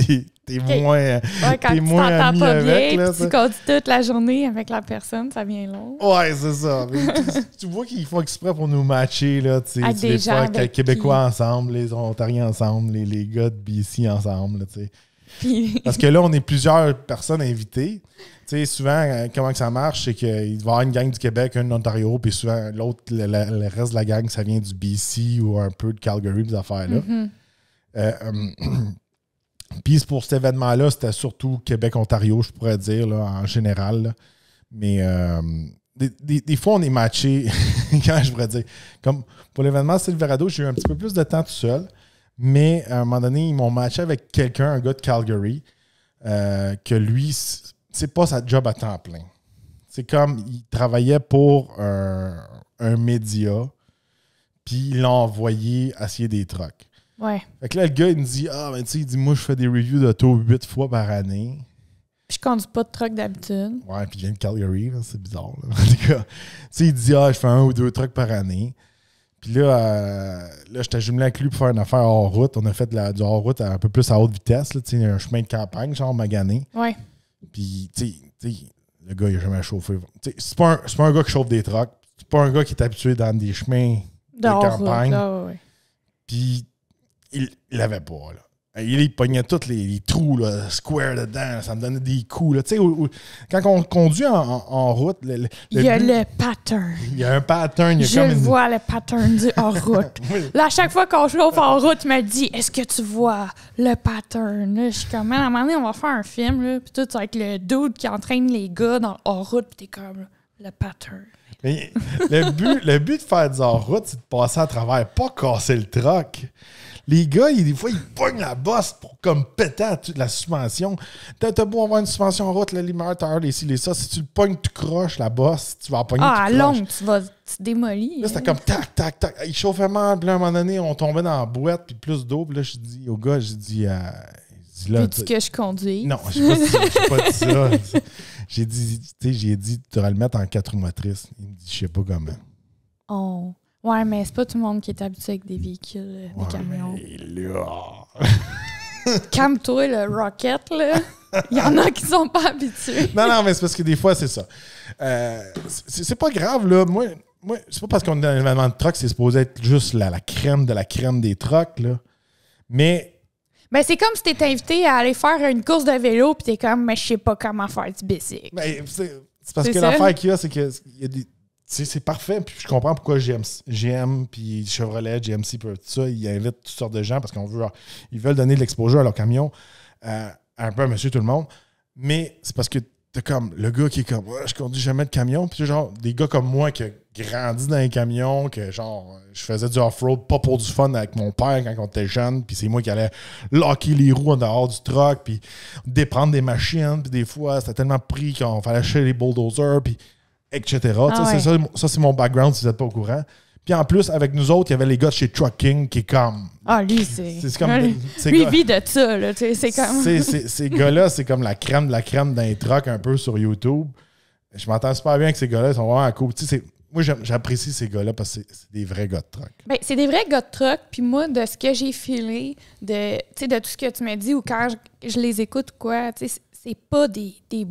es, moins. Ouais, quand tu moins pas bien, tu conduis toute la journée avec la personne, ça vient long. Ouais, c'est ça. tu, vois qu'il faut exprès pour nous matcher, là. Tu sais, les Québécois ensemble, les Ontariens ensemble, les, les gars de BC ensemble, tu sais. Parce que là, on est plusieurs personnes invitées. Tu sais, souvent, euh, comment que ça marche, c'est qu'il va y avoir une gang du Québec, une d'Ontario, puis souvent, l'autre, le, reste de la gang, ça vient du BC ou un peu de Calgary, des affaires-là. Mm-hmm. Euh, euh, puis pour cet événement-là, c'était surtout Québec-Ontario, je pourrais dire, en général. Mais des, fois, on est matché, quand je pourrais dire. Comme pour l'événement Silverado, j'ai eu un petit peu plus de temps tout seul. Mais à un moment donné, ils m'ont matché avec quelqu'un, un gars de Calgary, euh, que lui, c'est pas sa job à temps plein. C'est comme, il travaillait pour un, un média, puis il l'a envoyé assier des trucks. Ouais. Fait que là, le gars, il me dit Ah, ben tu sais, il dit Moi, je fais des reviews d'auto huit fois par année. Puis je conduis pas de truck d'habitude. Ouais, puis il vient de Calgary, c'est bizarre. tu sais, il dit Ah, je fais un ou deux trucks par année. Puis là, euh, là j'étais jumelé avec lui pour faire une affaire hors route. On a fait la, du hors route un peu plus à haute vitesse, C'est un chemin de campagne, genre magané. Ouais. Puis, tu sais, le gars, il a jamais chauffé. C'est pas, un, pas un gars qui chauffe des trucks. C'est pas un gars qui est habitué dans des chemins de, de campagne. Puis, il l'avait pas, là. Il, il pognait tous les, trous, là, square dedans. Ça me donnait des coups. Là. quand on conduit en, en, route. il y a le pattern. Il y a un pattern. Il y a je vois le pattern du hors-route. Là, à chaque fois qu'on chauffe en route, il me dit Est-ce que tu vois le pattern Je suis comme, à un moment donné, on va faire un film. puis tout, avec le dude qui entraîne les gars dans hors-route. Puis t'es comme Le pattern. le but, le but de faire du hors-route, c'est de passer à travers, pas casser le truck les gars, des fois, ils pognent la bosse pour comme péter la suspension. T'as beau avoir une suspension en route, l'animateur, les ci, les ça. Si tu le pognes, tu croches la bosse, tu vas la pogner. Ah, à tu vas tu démolis. Là, c'était comme tac, tac, tac. Il chauffait mal. Puis à un moment donné, on tombait dans la boîte, puis plus d'eau. Puis là, je dis au gars, je dis. Euh, Là, tu que je conduis? Non, je n'ai pas, pas, dit ça. J'ai dit, tu sais, j'ai dit, tu devrais le mettre en quatre motrices. Il me dit, je sais pas comment. Oh. Ouais, mais c'est pas tout le monde qui est habitué avec des véhicules, euh, des ouais, camions. Calme-toi, le Rocket, là. Il y en a qui sont pas habitués. Non, non, mais c'est parce que des fois, c'est ça. Euh, c'est pas grave, là. Moi, moi c'est pas parce qu'on est dans un événement de truck, c'est supposé être juste la, crème de la crème des trucks, là. Mais. mais c'est comme si t'étais invité à aller faire une course de vélo, puis t'es comme, mais je sais pas comment faire du bicycle. Ben, c'est parce que l'affaire qu'il y a, c'est qu'il y a des c'est parfait. Puis je comprends pourquoi GM, puis Chevrolet, GMC, tout ça, ils invitent toutes sortes de gens parce qu'on veut, ils veulent donner de l'exposure à leur camion, euh, un peu à monsieur tout le monde. Mais c'est parce que comme le gars qui est comme, je conduis jamais de camion. Puis genre, des gars comme moi qui a grandi dans les camions, que genre, je faisais du off-road pas pour du fun avec mon père quand on était jeune. Puis c'est moi qui allais locker les roues en dehors du truck, puis déprendre des machines. Puis des fois, c'était tellement pris qu'on fallait acheter les bulldozers. Puis etc. Ah ça, c'est mon background si vous n'êtes pas au courant. Puis en plus, avec nous autres, il y avait les gars de chez Trucking qui est comme. Ah, lui, c'est. comme. ça, là. C'est comme. ces gars-là, c'est comme la crème de la crème d'un truck un peu sur YouTube. Je m'entends super bien avec ces gars-là, ils sont vraiment c'est Moi, j'apprécie ces gars-là parce que c'est des vrais gars de truck. Ben, c'est des vrais gars de truck. Puis moi, de ce que j'ai filé, de, de tout ce que tu m'as dit ou quand je, les écoute, quoi, c'est pas des, des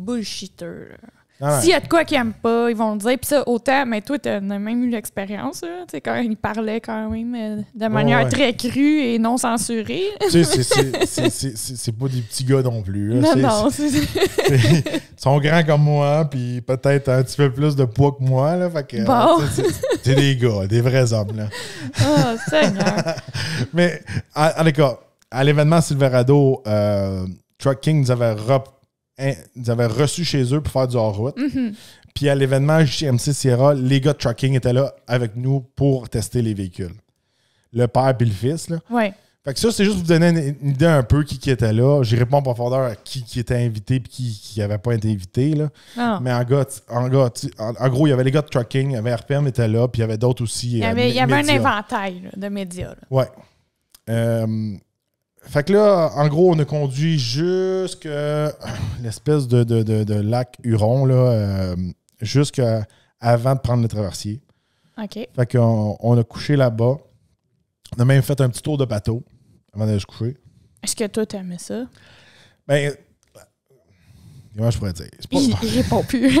ah S'il y a de quoi qu'ils n'aiment pas, ils vont le dire. Puis ça, autant, mais toi, tu as même eu l'expérience, tu sais, quand ils parlaient quand même euh, de manière très crue et non censurée. Tu sais, c'est pas des petits gars non plus. Non, non. Ils sont grands comme moi, puis peut-être un petit peu plus de poids que moi. Là, fait C'est des gars, des vrais hommes. Là. Oh, Seigneur. mais, en, tout cas, à l'événement Silverado, euh, Truck King nous avait eh, ils avaient reçu chez eux pour faire du hors-route. Mhm. Puis à l'événement MC Sierra, les gars de trucking étaient là avec nous pour tester les véhicules. Le père et le fils. Là. Fait que ça, c'est juste pour vous donner une, idée un peu qui, qui était là. J'y réponds pas profondeur à qui, qui était invité et qui n'avait pas été invité. Là. Ah. Mais en, gars, en, gars, en, gros, il y avait les gars de trucking, il y avait RPM était là, puis il y avait d'autres aussi. Il y euh, avait, un inventaire de médias. Oui. Ouais. Euh, fait que là, en gros, on a conduit jusqu'à l'espèce de, de, de, lac Huron, là, euh, jusqu'à avant de prendre le traversier. OK. Fait qu'on a couché là-bas. On a même fait un petit tour de bateau avant d'aller se coucher. Est-ce que toi, t'aimais ça? Ben, moi, je pourrais dire? J'ai pas pu.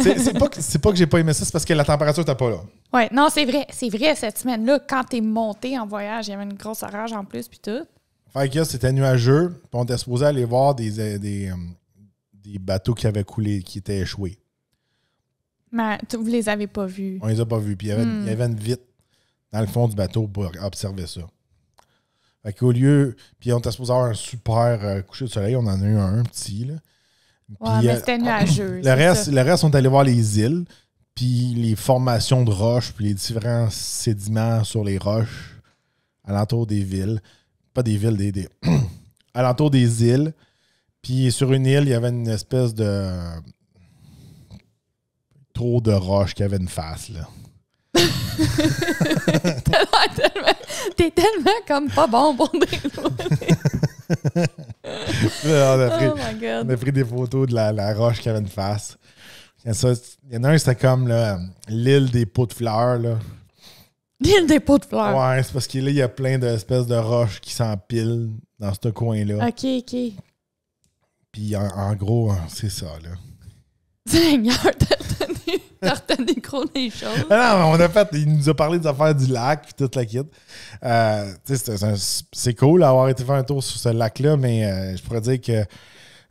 c'est pas, que j'ai pas aimé ça, c'est parce que la température t'as pas là. Ouais, non, c'est vrai. C'est vrai, cette semaine-là, quand t'es monté en voyage, il y avait une grosse orage en plus, puis tout. Fait que c'était nuageux, puis on était supposé aller voir des, des, bateaux qui avaient coulé, qui étaient échoués. Mais vous les avez pas vus. On les a pas vus. Puis il y avait hmm. une dans le fond du bateau pour observer ça. Fait qu'au lieu. Puis on était supposé avoir un super euh, coucher de soleil, on en a eu un petit, là. mais euh, c'était nuageux. le, reste, le reste, on est allé voir les îles, puis les formations de roches, puis les différents sédiments sur les roches alentour des villes pas des villes, des, des alentour des îles. Puis sur une île, il y avait une espèce de trop de roches qui avaient une face, là. T'es tellement, comme pas bon pour des on, oh on a pris des photos de la, roche qui avait une face. Il y en a un, c'était comme l'île des pots de fleurs, là. Il des pots de fleurs. Ouais, c'est parce qu'il y a plein d'espèces de roches qui s'empilent dans ce coin-là. OK, OK. Puis en, gros, hein, c'est ça, là. Seigneur, t'as retenu, gros des choses. Non, ah non, on a fait, il nous a parlé des affaires du lac puis toute la kit. Euh, c'est cool d'avoir été faire un tour sur ce lac-là, mais euh, je pourrais dire que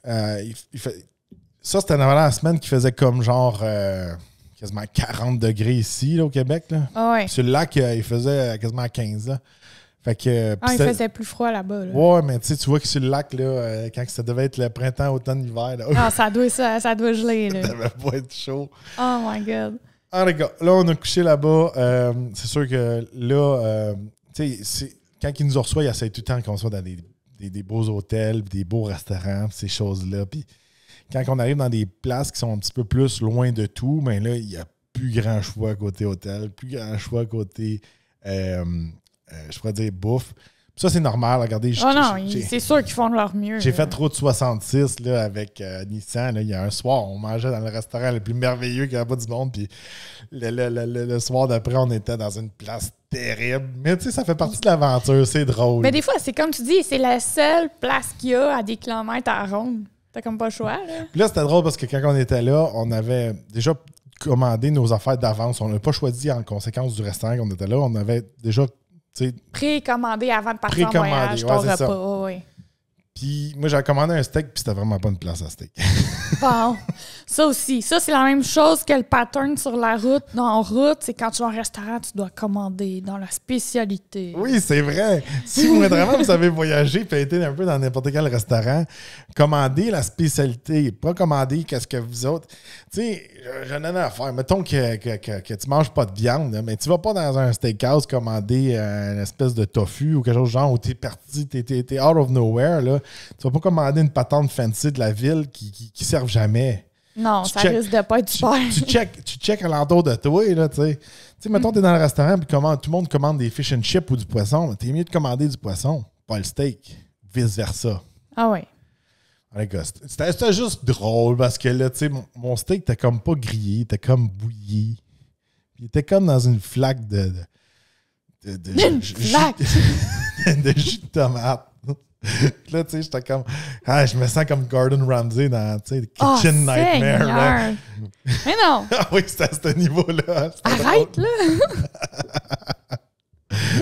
euh, il, fait, ça, c'était avant la semaine qui faisait comme genre euh, quasiment 40 degrés ici, là, au Québec. Là. Ah sur le lac, euh, il faisait euh, quasiment 15. Là. Fait que, euh, ah, il faisait plus froid là-bas. Là. Ouais, mais tu vois que sur le lac, là, quand ça devait être le printemps, automne, hiver. Là, ah, ça doit, ça, ça doit geler. ça devait pas être chaud. Oh my God. Ah, en tout là, on a couché là-bas. c'est sûr que là, tu sais, quand ils nous reçoivent, ils essayent tout le temps qu'on soit dans des, des, des beaux hôtels, des beaux restaurants, ces choses-là. Puis quand on arrive dans des places qui sont un petit peu plus loin de tout, mais ben là, il n'y a plus grand choix côté hôtel, plus grand choix côté, euh, euh, je pourrais dire, bouffe. ça, c'est normal. Regardez, oh non, c'est sûr qu'ils font de leur mieux. J'ai fait trop de 66 là, avec euh, Nissan. il y a un soir, on mangeait dans le restaurant le plus merveilleux qu'il n'y a pas du monde. Puis le, soir d'après, on était dans une place terrible. Mais tu sais, ça fait partie de l'aventure. C'est drôle. Mais des fois, c'est comme tu dis, c'est la seule place qu'il y a à des kilomètres à ronde. T'as comme pas le choix. Là, Puis là c'était drôle parce que quand on était là, on avait déjà commandé nos affaires d'avance. On n'a pas choisi en conséquence du restant qu'on était là. On avait déjà. Précommandé avant de partir en voyage, puis moi, j'avais commandé un steak, puis c'était vraiment pas une place à steak. bon, ça aussi. Ça, c'est la même chose que le pattern sur la route. Dans en route, c'est quand tu vas au restaurant, tu dois commander dans la spécialité. Oui, c'est vrai. Si vous, vraiment, vous savez voyager, puis été un peu dans n'importe quel restaurant, commander la spécialité, pas commander qu'est-ce que vous autres. Tu sais, euh, j'en ai à faire. Mettons que, que, que, tu manges pas de viande, mais tu vas pas dans un steakhouse commander euh, une espèce de tofu ou quelque chose genre où t'es parti, t'es out of nowhere, là. Tu vas pas commander une patente fancy de la ville qui, qui, qui jamais. Non, ça risque de pas être super. Tu, tu check, tu alentour de toi, là, tu sais. Tu sais, mettons, t'es dans le restaurant, puis comment tout le monde commande des fish and chips ou du poisson. T'es mieux de commander du poisson, pas le steak. Vice-versa. Ah oui. C'était juste drôle parce que là, tu sais, mon, steak était comme pas grillé, était comme bouilli. Il était comme dans une flaque de. de, de jus de tomate là, tu sais, j'étais comme. Ah, je me sens comme Gordon Ramsay dans ah, Kitchen Nightmare. Mais non! ah oui, c'était à ce niveau-là. Arrête, là!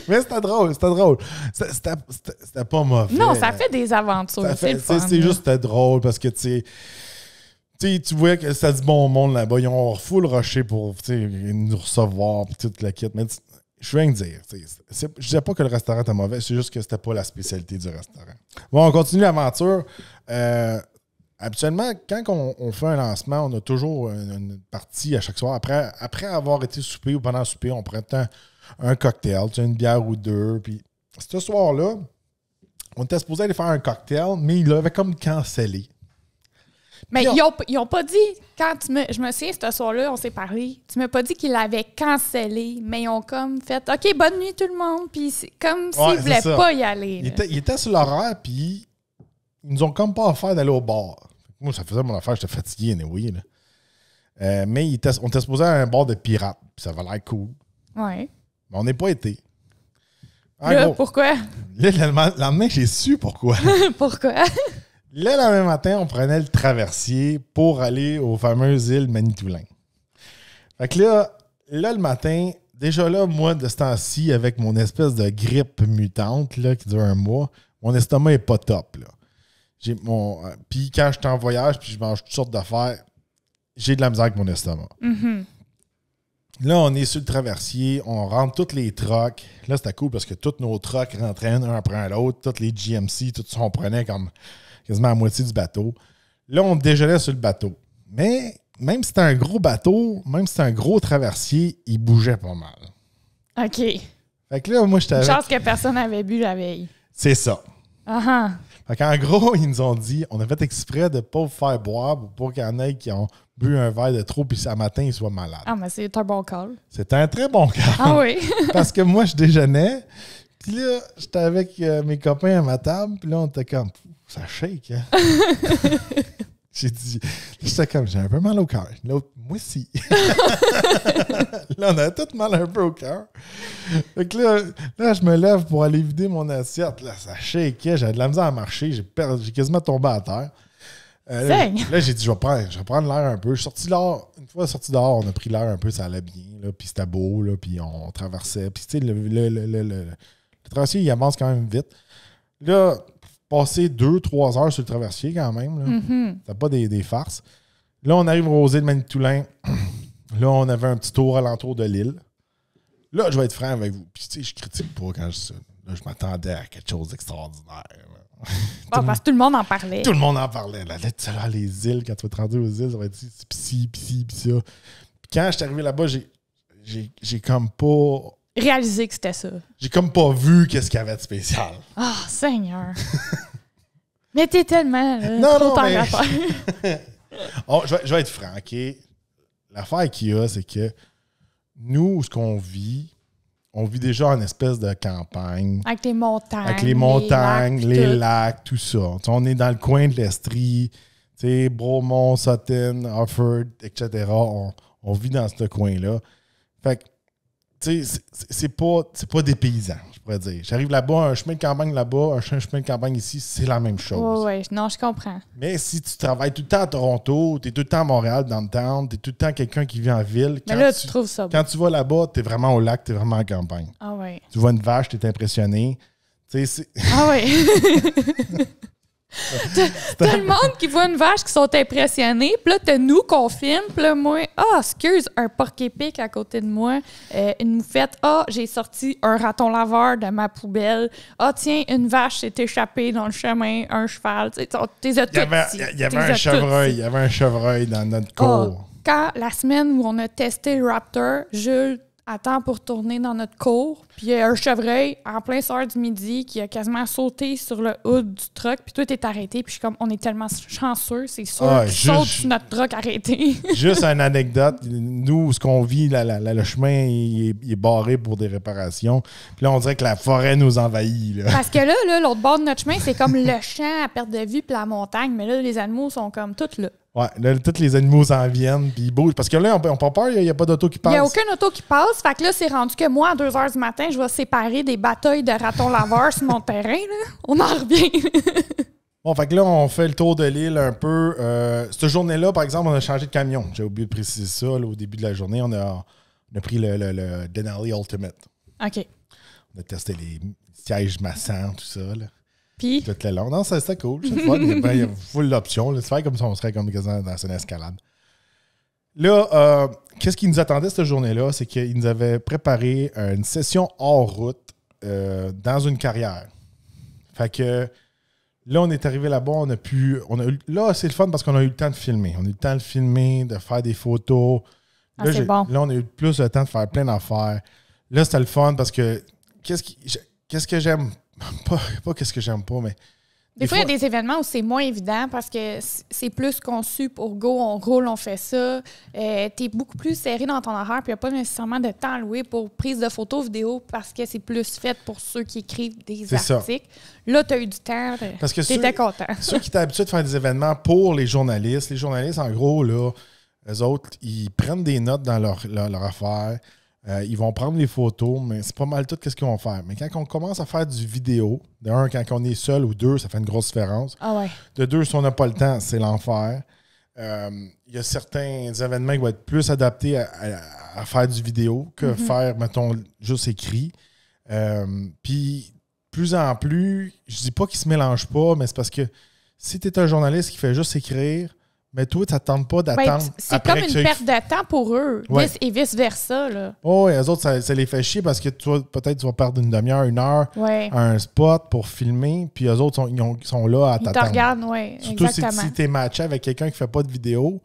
Mais c'était drôle, c'était drôle. C'était pas mof. Non, ça fait des aventures. C'est juste c'était drôle parce que, tu sais. tu vois que ça dit bon monde là-bas. Ils ont le rocher pour nous recevoir et toute la kit. Mais je viens de dire. Je ne disais pas que le restaurant était mauvais, c'est juste que c'était pas la spécialité du restaurant. Bon, on continue l'aventure. Euh, habituellement, quand on, fait un lancement, on a toujours une, partie à chaque soir. Après, après avoir été souper ou pendant le souper, on prend un, cocktail, une bière ou deux. Puis ce soir-là, on était supposé aller faire un cocktail, mais il l'avait comme cancellé. Mais ils n'ont pas dit quand tu me, je me souviens, ce soir-là, on s'est parlé, tu m'as pas dit qu'ils l'avaient cancellé, mais ils ont comme fait OK, bonne nuit tout le monde, puis comme s'ils ne voulaient pas y aller. Ils étaient, il était sur l'horaire, puis ils nous ont comme pas offert d'aller au bar. Moi, ça faisait mon affaire, j'étais fatigué, oui là. Euh, mais on était supposé à un bar de pirates, puis ça valait l'air cool. Ouais. Mais on n'est pas été. là, pourquoi? Là, je j'ai su pourquoi. pourquoi? Là, Le matin, on prenait le traversier pour aller aux fameuses îles Manitoulin. Fait là, là, le matin, déjà là, moi, de ce temps-ci, avec mon espèce de grippe mutante là, qui dure un mois, mon estomac est pas top. Là. J'ai mon, puis quand je suis en voyage, puis je mange toutes sortes d'affaires, j'ai de la misère avec mon estomac. Mm-hmm. Là, on est sur le traversier, on rentre toutes les trocs. Là, c'était cool parce que tous nos trocs rentraient un après l'autre, toutes les GMC, tout ça, on prenait comme quasiment à moitié du bateau. Là, on déjeunait sur le bateau. Mais même si c'était un gros bateau, même si c'était un gros traversier, il bougeait pas mal. OK. Fait que là, moi, j'étais. Chance que personne n'avait bu la veille. C'est ça. Ah, ah. Fait qu'en gros, ils nous ont dit on avait fait exprès de ne pas vous faire boire pour qu'il y en ait qui ont bu un verre de trop puis ce matin, ils soient malades. Ah, mais c'est un bon call. C'est un très bon call. Ah oui. Parce que moi, je déjeunais. Puis là, j'étais avec euh, mes copains à ma table. Puis là, on était comme ça shake. Hein? j'ai dit, j'étais comme, j'ai un peu mal au cœur. moi si. » là, on a tout mal un peu au cœur. Fait que là, là, je me lève pour aller vider mon assiette. Là, ça shake. Hein? J'avais de la misère à marcher. J'ai, quasiment tombé à terre. Euh, là, j'ai dit, je vais prendre, je vais prendre l'air un peu. Je suis sorti dehors. Une fois sorti dehors, on a pris l'air un peu, ça allait bien. puis c'était beau, là, puis on traversait. Puis, tu sais, le, le, le, le, il avance quand même vite. Là, passer deux, trois heures sur le traversier quand même. Mm pas des, des, farces. Là, on arrive aux îles de Manitoulin. Là, on avait un petit tour alentour de l'île. Là, je vais être franc avec vous. Puis, tu sais, je critique pas quand je. Là, je m'attendais à quelque chose d'extraordinaire. Ah, parce que tout le monde en parlait. Tout le monde en parlait. Là, là, tu les îles, quand tu vas te rendre aux îles, ça va être pis ci, pis pis ça. Puis quand je suis arrivé là-bas, j'ai comme pas réalisé que c'était ça. J'ai comme pas vu qu'est-ce qu'il y avait de spécial. Ah, oh, Seigneur! mais t'es tellement. non, trop non, oh, je, vais, être franc, OK? L'affaire qu'il y a, c'est que nous, ce qu'on vit, on vit déjà en espèce de campagne. Avec les montagnes. Avec les montagnes, les lacs, tout. ça. on est dans le coin de l'Estrie, Bromont, Sutton, Offord, etc. On, on vit dans ce coin-là. Fait que c'est pas, pas des paysans, je pourrais dire. J'arrive là-bas, un chemin de campagne là-bas, un chemin de campagne ici, c'est la même chose. Oui, oui, non, je comprends. Mais si tu travailles tout le temps à Toronto, tu es tout le temps à Montréal, dans le town, tu es tout le temps quelqu'un qui vit en ville. Mais là, tu, trouves ça. Quand tu vas là-bas, tu es vraiment au lac, tu es vraiment en campagne. Ah oui. Tu vois une vache, tu es impressionné. c'est ah oui. Tout le monde qui voit une vache qui sont impressionnés. Puis là, t'as nous qu'on filme. Puis là, moi, ah, excuse, un porc-épic à côté de moi. il euh, une moufette. Ah, j'ai sorti un raton laveur de ma poubelle. Ah, tiens, une vache s'est échappée dans le chemin. Un cheval. Tu sais, Il y avait, y avait un chevreuil. Il y avait un chevreuil dans notre ah, corps quand la semaine où on a testé le Raptor, Jules, attend pour tourner dans notre cour. Puis il y a un chevreuil en plein soir du midi qui a quasiment sauté sur le hood du truck. Puis tout est arrêté. Puis je suis comme, on est tellement chanceux, c'est sûr. Ah, saute sur notre truck arrêté. juste une anecdote. Nous, ce qu'on vit, le chemin est, barré pour des réparations. Puis là, on dirait que la forêt nous envahit. Parce que là, l'autre bord de notre chemin, c'est comme le champ à perte de vue puis la montagne. Mais là, les animaux sont comme toutes là. Ouais, là, tous les animaux s'en viennent, puis ils bougent. Parce que là, on, on prend peur, il n'y a, pas d'auto qui passe. Il n'y a aucune auto qui passe. Fait que là, c'est rendu que moi, à 2 h du matin, je vais séparer des batailles de ratons laveurs sur mon terrain. On en revient. bon, fait que là, on fait le tour de l'île un peu. Euh, cette journée-là, par exemple, on a changé de camion. J'ai oublié de préciser ça. au début de la journée, on a, pris le, le Denali Ultimate. OK. On a testé les sièges massants, tout ça. Là. Non, c'était cool. Ben, il y a full l'option. C'est comme si on serait comme dans une escalade. Là, euh, qu'est-ce qui nous attendait cette journée-là? C'est qu'ils nous avaient préparé une session hors route euh, dans une carrière. Fait que là, on est arrivé là-bas, on a pu. On a là, c'est le fun parce qu'on a eu le temps de filmer. On a eu le temps de filmer, de faire des photos. Ah, là, on a eu plus le temps de faire plein d'affaires. Là, c'était le fun parce que qu'est-ce, qu'est-ce que j'aime pas, pas qu'est-ce que j'aime pas, mais. Des, fois, il y a des événements où c'est moins évident parce que c'est plus conçu pour go, on roule, on fait ça. Euh, t'es tu es beaucoup plus serré dans ton horaire, puis il n'y a pas nécessairement de temps loué pour prise de photos, vidéo, parce que c'est plus fait pour ceux qui écrivent des articles. Là, tu as eu du temps, euh, tu étais content. ceux qui étaient habitués de faire des événements pour les journalistes, les journalistes, en gros, là, eux autres, ils prennent des notes dans leur, leur affaire euh, ils vont prendre les photos, mais c'est pas mal tout ce qu'ils vont faire. Mais quand on commence à faire du vidéo, de un, quand on est seul ou deux, ça fait une grosse différence. Ah de deux, si on n'a pas le temps, c'est l'enfer. Euh, il y a certains événements qui vont être plus adaptés à, faire du vidéo que mhm. faire, mettons, juste écrit. Euh, puis, plus en plus, je dis pas qu'ils se mélangent pas, mais c'est parce que si tu es un journaliste qui fait juste écrire, mais toi, tu n'attends pas ben, d'attendre. c'est comme une perte de temps pour eux, et vice-versa. Là. Oh, eux autres, ça, les fait chier parce que toi, peut-être tu vas perdre une demi-heure, une heure à un spot pour filmer, puis eux autres sont, ils sont là à t'attendre. Ils te oui. exactement. si, tu es matché avec quelqu'un qui ne fait pas de vidéo,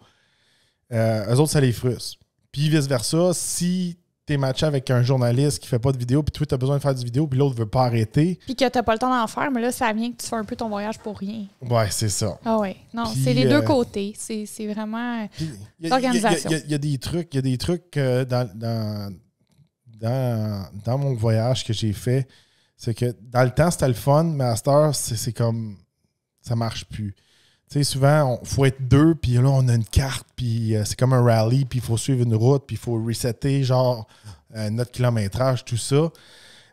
euh, eux autres, ça les frustre. Puis vice-versa, si t'es matché avec un journaliste qui fait pas de vidéo, puis toi, t'as besoin de faire du vidéo, puis l'autre veut pas arrêter. Puis que t'as pas le temps d'en faire, mais là, ça vient que tu fais un peu ton voyage pour rien. Ouais, c'est ça. Ah ouais. Non, c'est les deux euh, côtés. C'est vraiment l'organisation. Il y, a des trucs, il dans, dans, mon voyage que j'ai fait. C'est que dans le temps, c'était le fun, mais à cette heure, c'est comme ça marche plus. Tu sais, souvent, il faut être deux, puis là, on a une carte, puis euh, c'est comme un rallye, puis il faut suivre une route, puis il faut resetter, genre, euh, notre kilométrage, tout ça.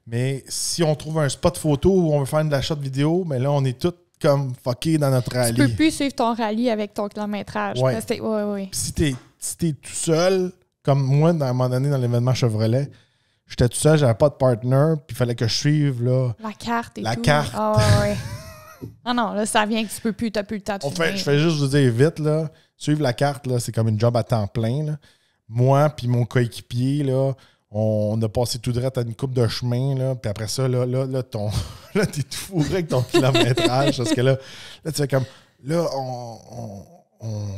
Mais si on trouve un spot photo où on veut faire de la shot vidéo, mais là, on est tous comme fucké dans notre rallye. Tu peux plus suivre ton rallye avec ton kilométrage. Ouais. oui, oui. Si t'es si tout seul, comme moi, à un moment donné, dans l'événement Chevrolet, j'étais tout seul, j'avais pas de partner, puis il fallait que je suive là, la carte et la tout. carte. Oh, ouais. Non, non, là, ça vient que tu peux plus, t'as plus le temps de fait, Je fais juste vous dire vite, là. Suivre la carte, là, c'est comme une job à temps plein. Là. Moi puis mon coéquipier, là, on, a passé tout droit à une coupe de chemin, là. Puis après ça, là, là, là, ton, là t'es tout fourré avec ton kilométrage. parce que là, là, tu fais comme. Là, on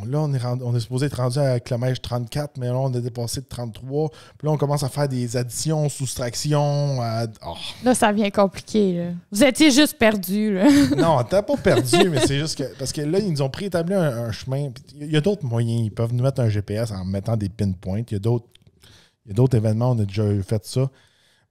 là, on est, on supposé être rendu à kilomètre 34, mais là, on a dépassé de 33. Puis là, on commence à faire des additions, soustractions. Oh. Là, ça devient compliqué. Vous étiez juste perdu. non, t'as pas perdu, mais c'est juste que. Parce que là, ils nous ont préétabli un, chemin. Il y a d'autres moyens. Ils peuvent nous mettre un GPS en mettant des pinpoints. Il y a d'autres. événements, on a déjà fait ça.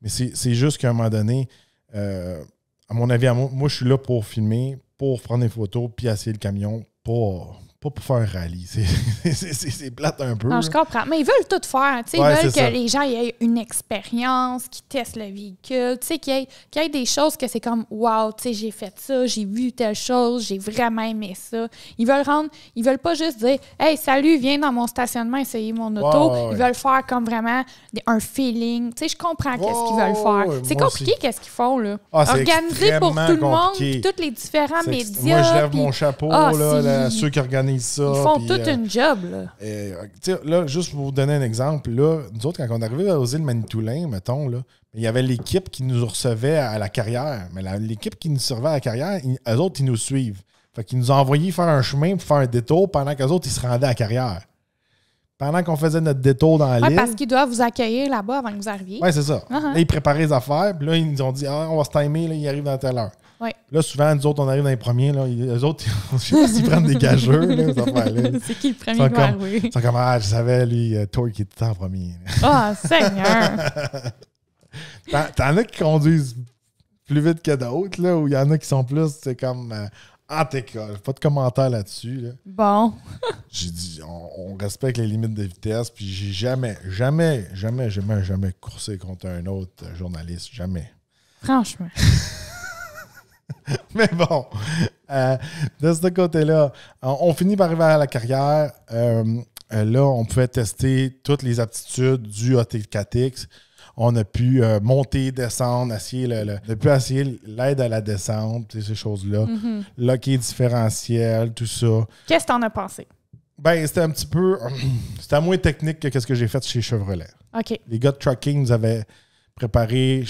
Mais c'est juste qu'à un moment donné, euh, à mon avis, moi, je suis là pour filmer, pour prendre des photos, puis assier le camion, pour pas pour faire un rallye. C'est plate un peu. Non, je comprends. Mais ils veulent tout faire. ils veulent que les gens aient une expérience, qu'ils testent le véhicule, qu'il y, ait des choses que c'est comme Wow, j'ai fait ça, j'ai vu telle chose, j'ai vraiment aimé ça. Ils veulent rendre, ils veulent pas juste dire Hey, salut, viens dans mon stationnement essayer mon auto. Ils veulent faire comme vraiment un feeling. je comprends qu'est-ce qu'ils veulent faire. C'est compliqué qu'est-ce qu'ils font. Là. Ah, Organiser pour tout le monde, tous les différents médias. Moi, je lève mon chapeau, ah, ceux qui organisent ils font toute euh, une job. Euh, là. juste pour vous donner un exemple, là, nous autres, quand on arrivait aux îles Manitoulin, mettons, il y avait l'équipe qui nous recevait à la carrière. Mais l'équipe qui nous servait à la carrière, les eux autres, ils nous suivent. Fait qu'ils nous ont envoyé faire un chemin pour faire un détour pendant qu'eux autres, ils se rendaient à la carrière. Pendant qu'on faisait notre détour dans la Ouais, parce qu'ils doivent vous accueillir là-bas avant que vous arriviez. Oui, c'est ça. Uh-huh. ils préparaient les affaires. Puis là, ils nous ont dit ah, on va se timer, ils arrivent dans telle heure. Là, souvent, nous autres, on arrive dans les premiers. Là, les autres, je sais pas s'ils prennent des gageurs. C'est qui le premier qui oui? C'est comme, ah, je savais, lui, euh, toi qui était en premier. oh, Seigneur! T'en as qui conduisent plus vite que d'autres, là, il y en a qui sont plus, c'est comme, ah, euh, t'es pas de commentaire là-dessus. Là. Bon. j'ai dit, on, on, respecte les limites de vitesse, puis j'ai jamais, jamais, jamais, jamais, jamais coursé contre un autre journaliste, jamais. Franchement. Mais bon, euh, de ce côté-là, euh, on finit par arriver à la carrière. Euh, là, on pouvait tester toutes les aptitudes du OTKTX. On a pu monter, descendre, essayer le, on a pu essayer l'aide à la descente, ces choses-là. Mm différentiel, tout ça. Qu'est-ce que t'en as pensé? Ben, c'était un petit peu. C'était moins technique que ce que j'ai fait chez Chevrolet. OK. Les gars de Trucking nous avaient préparé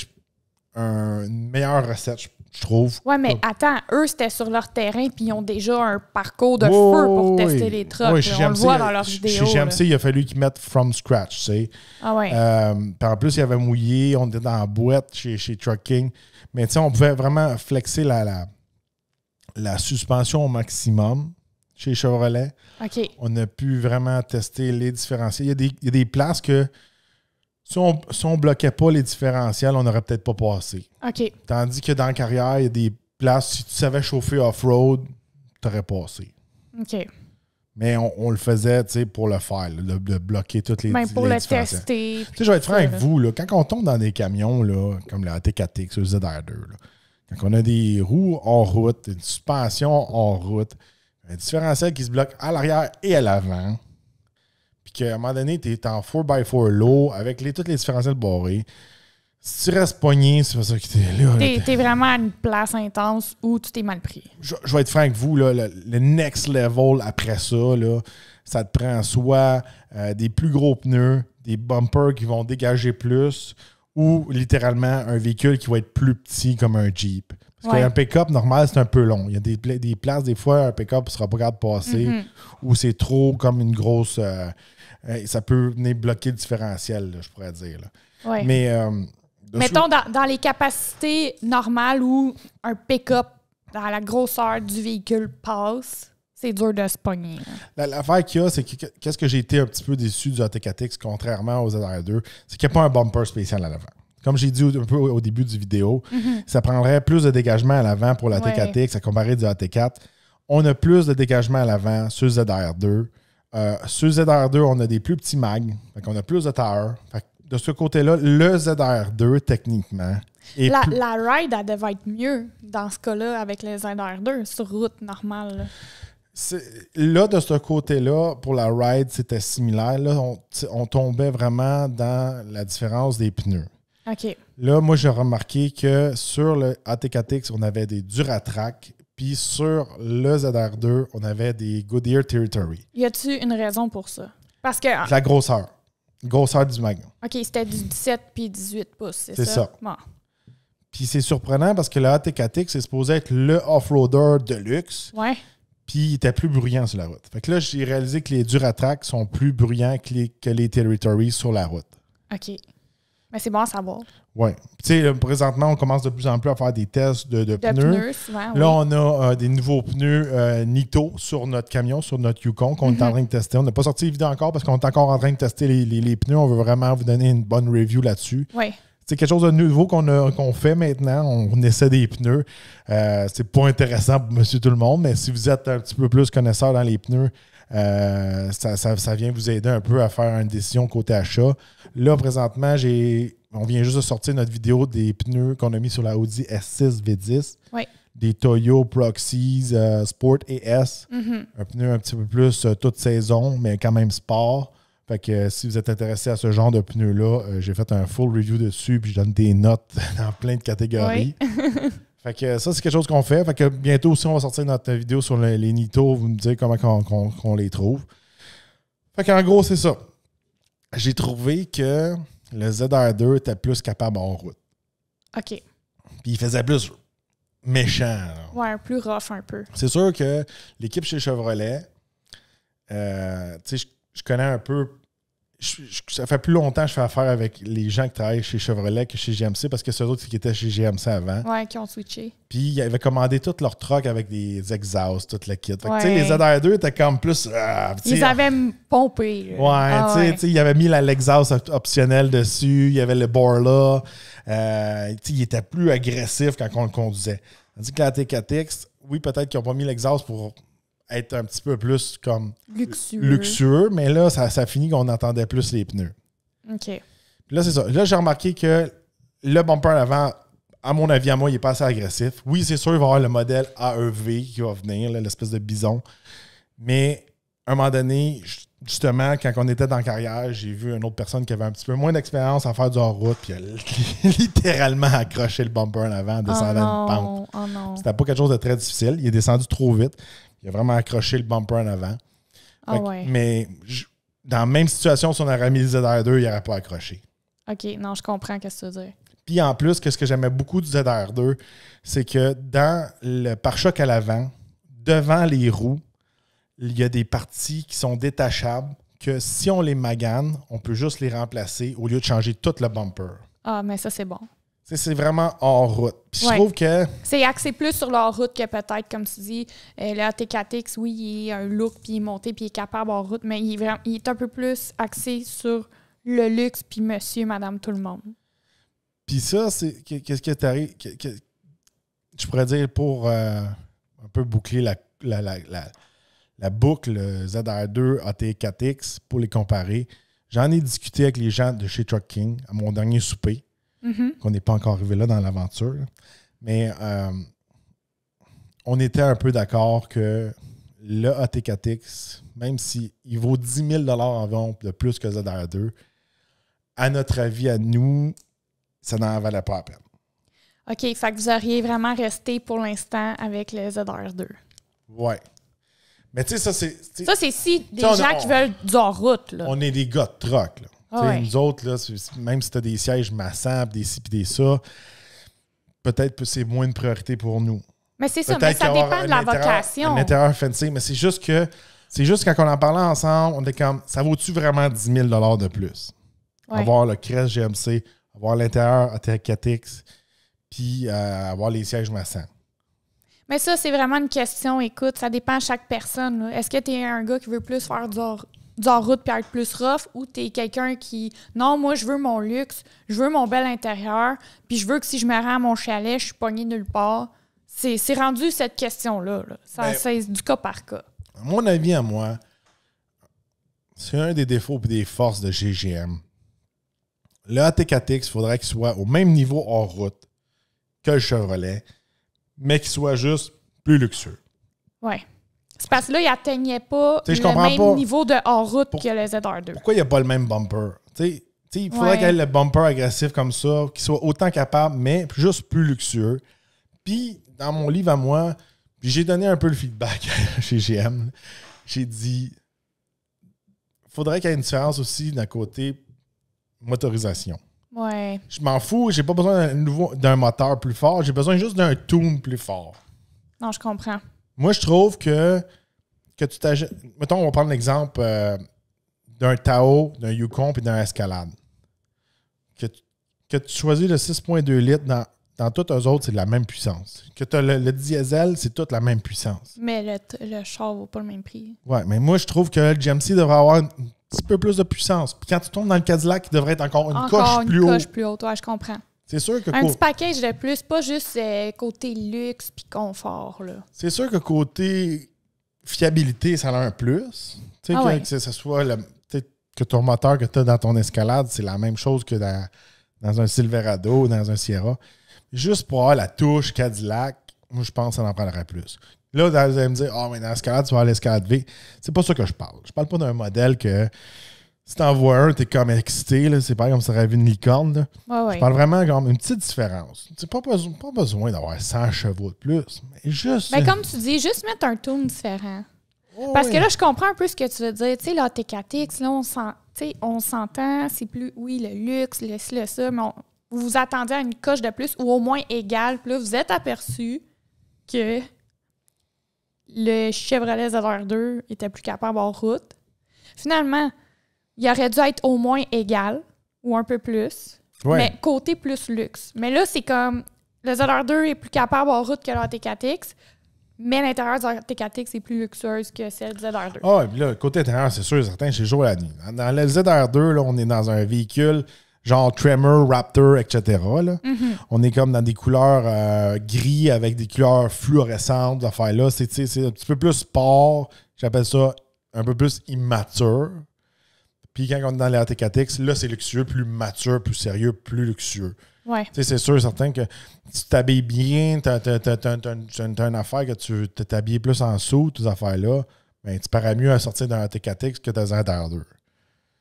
une meilleure recette, je trouve. Ouais, mais attends, eux, c'était sur leur terrain, puis ils ont déjà un parcours de feu pour tester les trucks. on le voit dans leur vidéos. Chez GMC, il a fallu qu'ils mettent from scratch, tu sais. Ah ouais. Euh, en plus, il y avait mouillé, on était dans la boîte chez, chez Trucking. Mais tu sais, on pouvait vraiment flexer la, la, la suspension au maximum chez Chevrolet. OK. On a pu vraiment tester les différenciés. des, il y a des places que si on ne bloquait pas les différentiels, on n'aurait peut-être pas passé. OK. Tandis que dans la carrière, il y a des places, si tu savais chauffer off-road, tu aurais passé. OK. Mais on, le faisait pour le faire, de, bloquer toutes les Même ben, pour le tester. Je vais être franc avec vous, là, quand on tombe dans des camions comme la TKTX ou ZR2, quand on a des roues en route, une suspension en route, un différentiel qui se bloque à l'arrière et à l'avant, qu'à un moment donné, tu es en 4x4 low avec les, toutes les différentiels barrés. Si tu restes poigné, c'est pas ça qui t'est là. T'es, es vraiment à une place intense où tu t'es mal pris. Je, vais être franc avec vous, le, next level après ça, là, ça te prend soit euh, des plus gros pneus, des bumpers qui vont dégager plus, ou littéralement un véhicule qui va être plus petit comme un Jeep. Parce qu'un pick-up normal, c'est un peu long. Il y a des, places, des fois, un pick-up ne sera pas capable de passer, mm-hmm. ou c'est trop comme une grosse. Euh, euh, ça peut venir bloquer le différentiel, je pourrais dire. Mais. Euh, Mettons, dans, les capacités normales où un pick-up dans la grosseur du véhicule passe, c'est dur de se pogner. L'affaire qu'il y a, c'est que qu'est-ce que j'ai été un petit peu déçu du AT4X, contrairement au ZR2, c'est qu'il n'y a pas un bumper spécial à l'avant. Comme j'ai dit un peu au début du vidéo, mm-hmm. ça prendrait plus de dégagement à l'avant pour la x à comparer du AT4. On a plus de dégagement à l'avant sur le ZR2. Euh, sur sur ZR2, on a des plus petits mags. on a plus de tower. de ce côté-là, le ZR2, techniquement. la, ride, elle devait être mieux dans ce cas-là avec le ZR2 sur route normale. Là. de ce côté-là, pour la ride, c'était similaire. Là, on, tombait vraiment dans la différence des pneus. OK. Là, moi, j'ai remarqué que sur le AT4X, on avait des duratracs sur le ZR2, on avait des Goodyear Territory. Y a-tu une raison pour ça? Parce que. Ah. La grosseur. Grosseur du Magnum. OK, c'était du 17 puis 18 pouces, c'est ça? C'est ça. Bon. Puis c'est surprenant parce que le ATKTX, c'est supposé être le off-roader de luxe. Ouais. Puis il était plus bruyant sur la route. Fait que là, j'ai réalisé que les Duratrack sont plus bruyants que les, que les Territories sur la route. OK. Mais c'est bon ça va. Oui. Tu sais, présentement, on commence de plus en plus à faire des tests de, de, de pneus. Là, on a euh, des nouveaux pneus euh, Nito sur notre camion, sur notre Yukon, qu'on est en mhm. train de tester. On n'a pas sorti vidéos encore parce qu'on est encore en train de tester les, pneus. On veut vraiment vous donner une bonne review là-dessus. Oui. C'est quelque chose de nouveau qu'on fait maintenant. On essaie des pneus. Euh, c'est pas intéressant pour monsieur tout le monde, mais si vous êtes un petit peu plus connaisseur dans les pneus, euh, ça, vient vous aider un peu à faire une décision côté achat. Là, présentement, j'ai, on vient juste de sortir notre vidéo des pneus qu'on a mis sur la Audi S6 V10. Des Toyo Proxies euh, Sport et mm-hmm. Un pneu un petit peu plus euh, toute saison, mais quand même sport. Fait que si vous êtes intéressé à ce genre de pneus-là, j'ai fait un full review dessus, puis je donne des notes dans plein de catégories. Oui. Fait que ça, c'est quelque chose qu'on fait. Fait que bientôt aussi, on va sortir notre vidéo sur les, Nito. vous me direz comment qu'on les trouve. Fait qu'en gros, c'est ça. J'ai trouvé que le ZR2 était plus capable en route. OK. Puis il faisait plus méchant. Ouais, plus rough un peu. C'est sûr que l'équipe chez Chevrolet, euh, tu sais, je connais un peu ça fait plus longtemps que je fais affaire avec les gens qui travaillent chez Chevrolet que chez GMC parce que c'est autres qui étaient chez GMC avant. Ouais, qui ont switché. Puis ils avaient commandé toutes leurs trucks avec des exhausts, toute la kit. les ZR2 étaient comme plus. Euh, ils avaient pompé. Oui, ah, tu sais, tu sais, ils avaient mis l'exhaust optionnel dessus, il y avait le Borla. Euh, ils étaient plus agressifs quand on le conduisait. Tandis que la TKTX, oui, peut-être qu'ils n'ont pas mis l'exhaust pour être un petit peu plus comme luxueux, mais là, ça, finit qu'on entendait plus les pneus. OK. là, c'est ça. Là, j'ai remarqué que le bumper en avant, à mon avis, à moi, il est pas assez agressif. Oui, c'est sûr, il va y avoir le modèle AEV qui va venir, l'espèce de bison. Mais à un moment donné, justement, quand on était dans carrière, j'ai vu une autre personne qui avait un petit peu moins d'expérience à faire du hors-route, puis elle littéralement accroché le bumper en avant, descendant oh une pente. Oh C'était pas quelque chose de très difficile. Il est descendu trop vite. Il a vraiment accroché le bumper en avant. Ah Mais dans la même situation, si on aurait mis le ZR2, il n'aurait pas accroché. OK, non, je comprends ce que tu veux dire. Puis en plus, ce que j'aimais beaucoup du ZR2, c'est que dans le pare-choc à l'avant, devant les roues, il y a des parties qui sont détachables que si on les magane, on peut juste les remplacer au lieu de changer tout le bumper. Ah, mais ça, c'est bon c'est vraiment hors route. je trouve que. C'est axé plus sur leur route que peut-être, comme tu dis. at euh, le x oui, il est un look, puis il est monté, puis il est capable en route, mais il est, un peu plus axé sur le luxe, puis monsieur, madame, tout le monde. Puis ça, c'est. Qu'est-ce que tu je pourrais dire pour euh, un peu boucler la, la, la, la boucle euh, ZR2 4 pour les comparer. J'en ai discuté avec les gens de chez Truck King à mon dernier souper. Mm-hmm. qu'on n'est pas encore arrivé là dans l'aventure. Mais euh, on était un peu d'accord que le ATKTX, même s'il vaut 10 000 environ de plus que ZR2, à notre avis, à nous, ça n'en valait pas la peine. OK, fait que vous auriez vraiment resté pour l'instant avec le ZR2. Ouais. Mais tu sais, ça, c'est. Ça, c'est si des gens qui veulent du hors-route. On est des gars de troc. Là. Ah nous autres, là, même si tu as des sièges massants, des ci, des ça, peut-être que c'est moins une priorité pour nous. Mais c'est ça, mais ça dépend de la vocation. L'intérieur fancy, mais c'est juste que c'est juste quand on en parlait ensemble, on était comme ça vaut-tu vraiment 10 000 de plus? Avoir le Crest GMC, avoir l'intérieur 4X, puis euh, avoir les sièges massants. Mais ça, c'est vraiment une question, écoute, ça dépend de chaque personne. Est-ce que tu es un gars qui veut plus faire du du route puis plus rough ou t'es quelqu'un qui non moi je veux mon luxe, je veux mon bel intérieur, puis je veux que si je me rends à mon chalet, je suis pogné nulle part. C'est rendu cette question là, ça ben, c'est du cas par cas. À mon avis à moi, c'est un des défauts et des forces de GGM. Le ATKTX, faudrait qu'il soit au même niveau hors route que le Chevrolet, mais qu'il soit juste plus luxueux. Ouais. C'est parce que là, il n'atteignait pas le même niveau de hors-route que le ZR2. Pourquoi il n'y a pas le même bumper? il faudrait qu'il y ait le bumper agressif comme ça, qu'il soit autant capable, mais juste plus luxueux. Puis, dans mon livre à moi, j'ai donné un peu le feedback chez GM. J'ai dit, faudrait qu'il y ait une différence aussi d'un côté motorisation. Ouais. Je m'en fous, j'ai pas besoin d'un d'un moteur plus fort, j'ai besoin juste d'un tune plus fort. Non, je comprends. Moi, je trouve que, que tu Mettons, on va prendre l'exemple euh, d'un Tao, d'un Yukon et d'un Escalade. Que, tu choisis le 6,2 litres dans dans toutes les autres, c'est de la même puissance. Que tu le, le, diesel, c'est toute la même puissance. Mais le, le char vaut pas le même prix. Ouais, mais moi, je trouve que le GMC devrait avoir un petit peu plus de puissance. Puis quand tu tombes dans le Cadillac, il devrait être encore une coche plus haute. Une coche plus haute, ouais, je comprends sûr que un petit package de plus, pas juste euh, côté luxe puis confort. C'est sûr que côté fiabilité, ça a un plus. Tu sais, ah que, ce soit que ton moteur que tu as dans ton escalade, c'est la même chose que dans, dans un Silverado ou dans un Sierra. Juste pour avoir la touche Cadillac, moi, je pense que ça en prendrait plus. Là, vous allez me dire, ah, mais dans l'escalade, tu vas à l'escalade V. C'est pas ça que je parle. Je parle pas d'un modèle que si t'en vois un, t'es comme excité, là, c'est pas comme si t'avais une licorne. Là. Je parle vraiment comme une petite différence. C'est pas, pas besoin d'avoir 100 chevaux de plus, mais juste. Mais comme tu dis, juste mettre un tour différent. Parce que là, je comprends un peu ce que tu veux dire. Tu sais, là, TKTX, là, on s'entend, c'est plus, oui, le luxe, le ci, le ça, mais vous vous attendez à une coche de plus ou au moins égale. Puis là, vous êtes aperçu que le Chevrolet ZR2 était plus capable en route. Finalement, il aurait dû être au moins égal ou un peu plus. Mais côté plus luxe. Mais là, c'est comme le ZR2 est plus capable en route que le TKTX, mais l'intérieur du TKTX est plus luxueuse que celle du ZR2. Ah, oh, là, côté intérieur, c'est sûr, certain, c'est jour et la nuit. Dans le ZR2, là, on est dans un véhicule genre Tremor, Raptor, etc. Là. Mhm. On est comme dans des couleurs euh, gris avec des couleurs fluorescentes, affaires là. C'est un petit peu plus sport, j'appelle ça un peu plus immature. Puis quand on est dans les ATKTX, là, c'est luxueux, plus mature, plus sérieux, plus luxueux. Ouais. C'est sûr, et certain que tu t'habilles bien, tu as, une affaire que tu t'habilles plus en sous, tes affaires-là, mais ben, tu parais mieux à sortir d'un ATKTX que dans un 2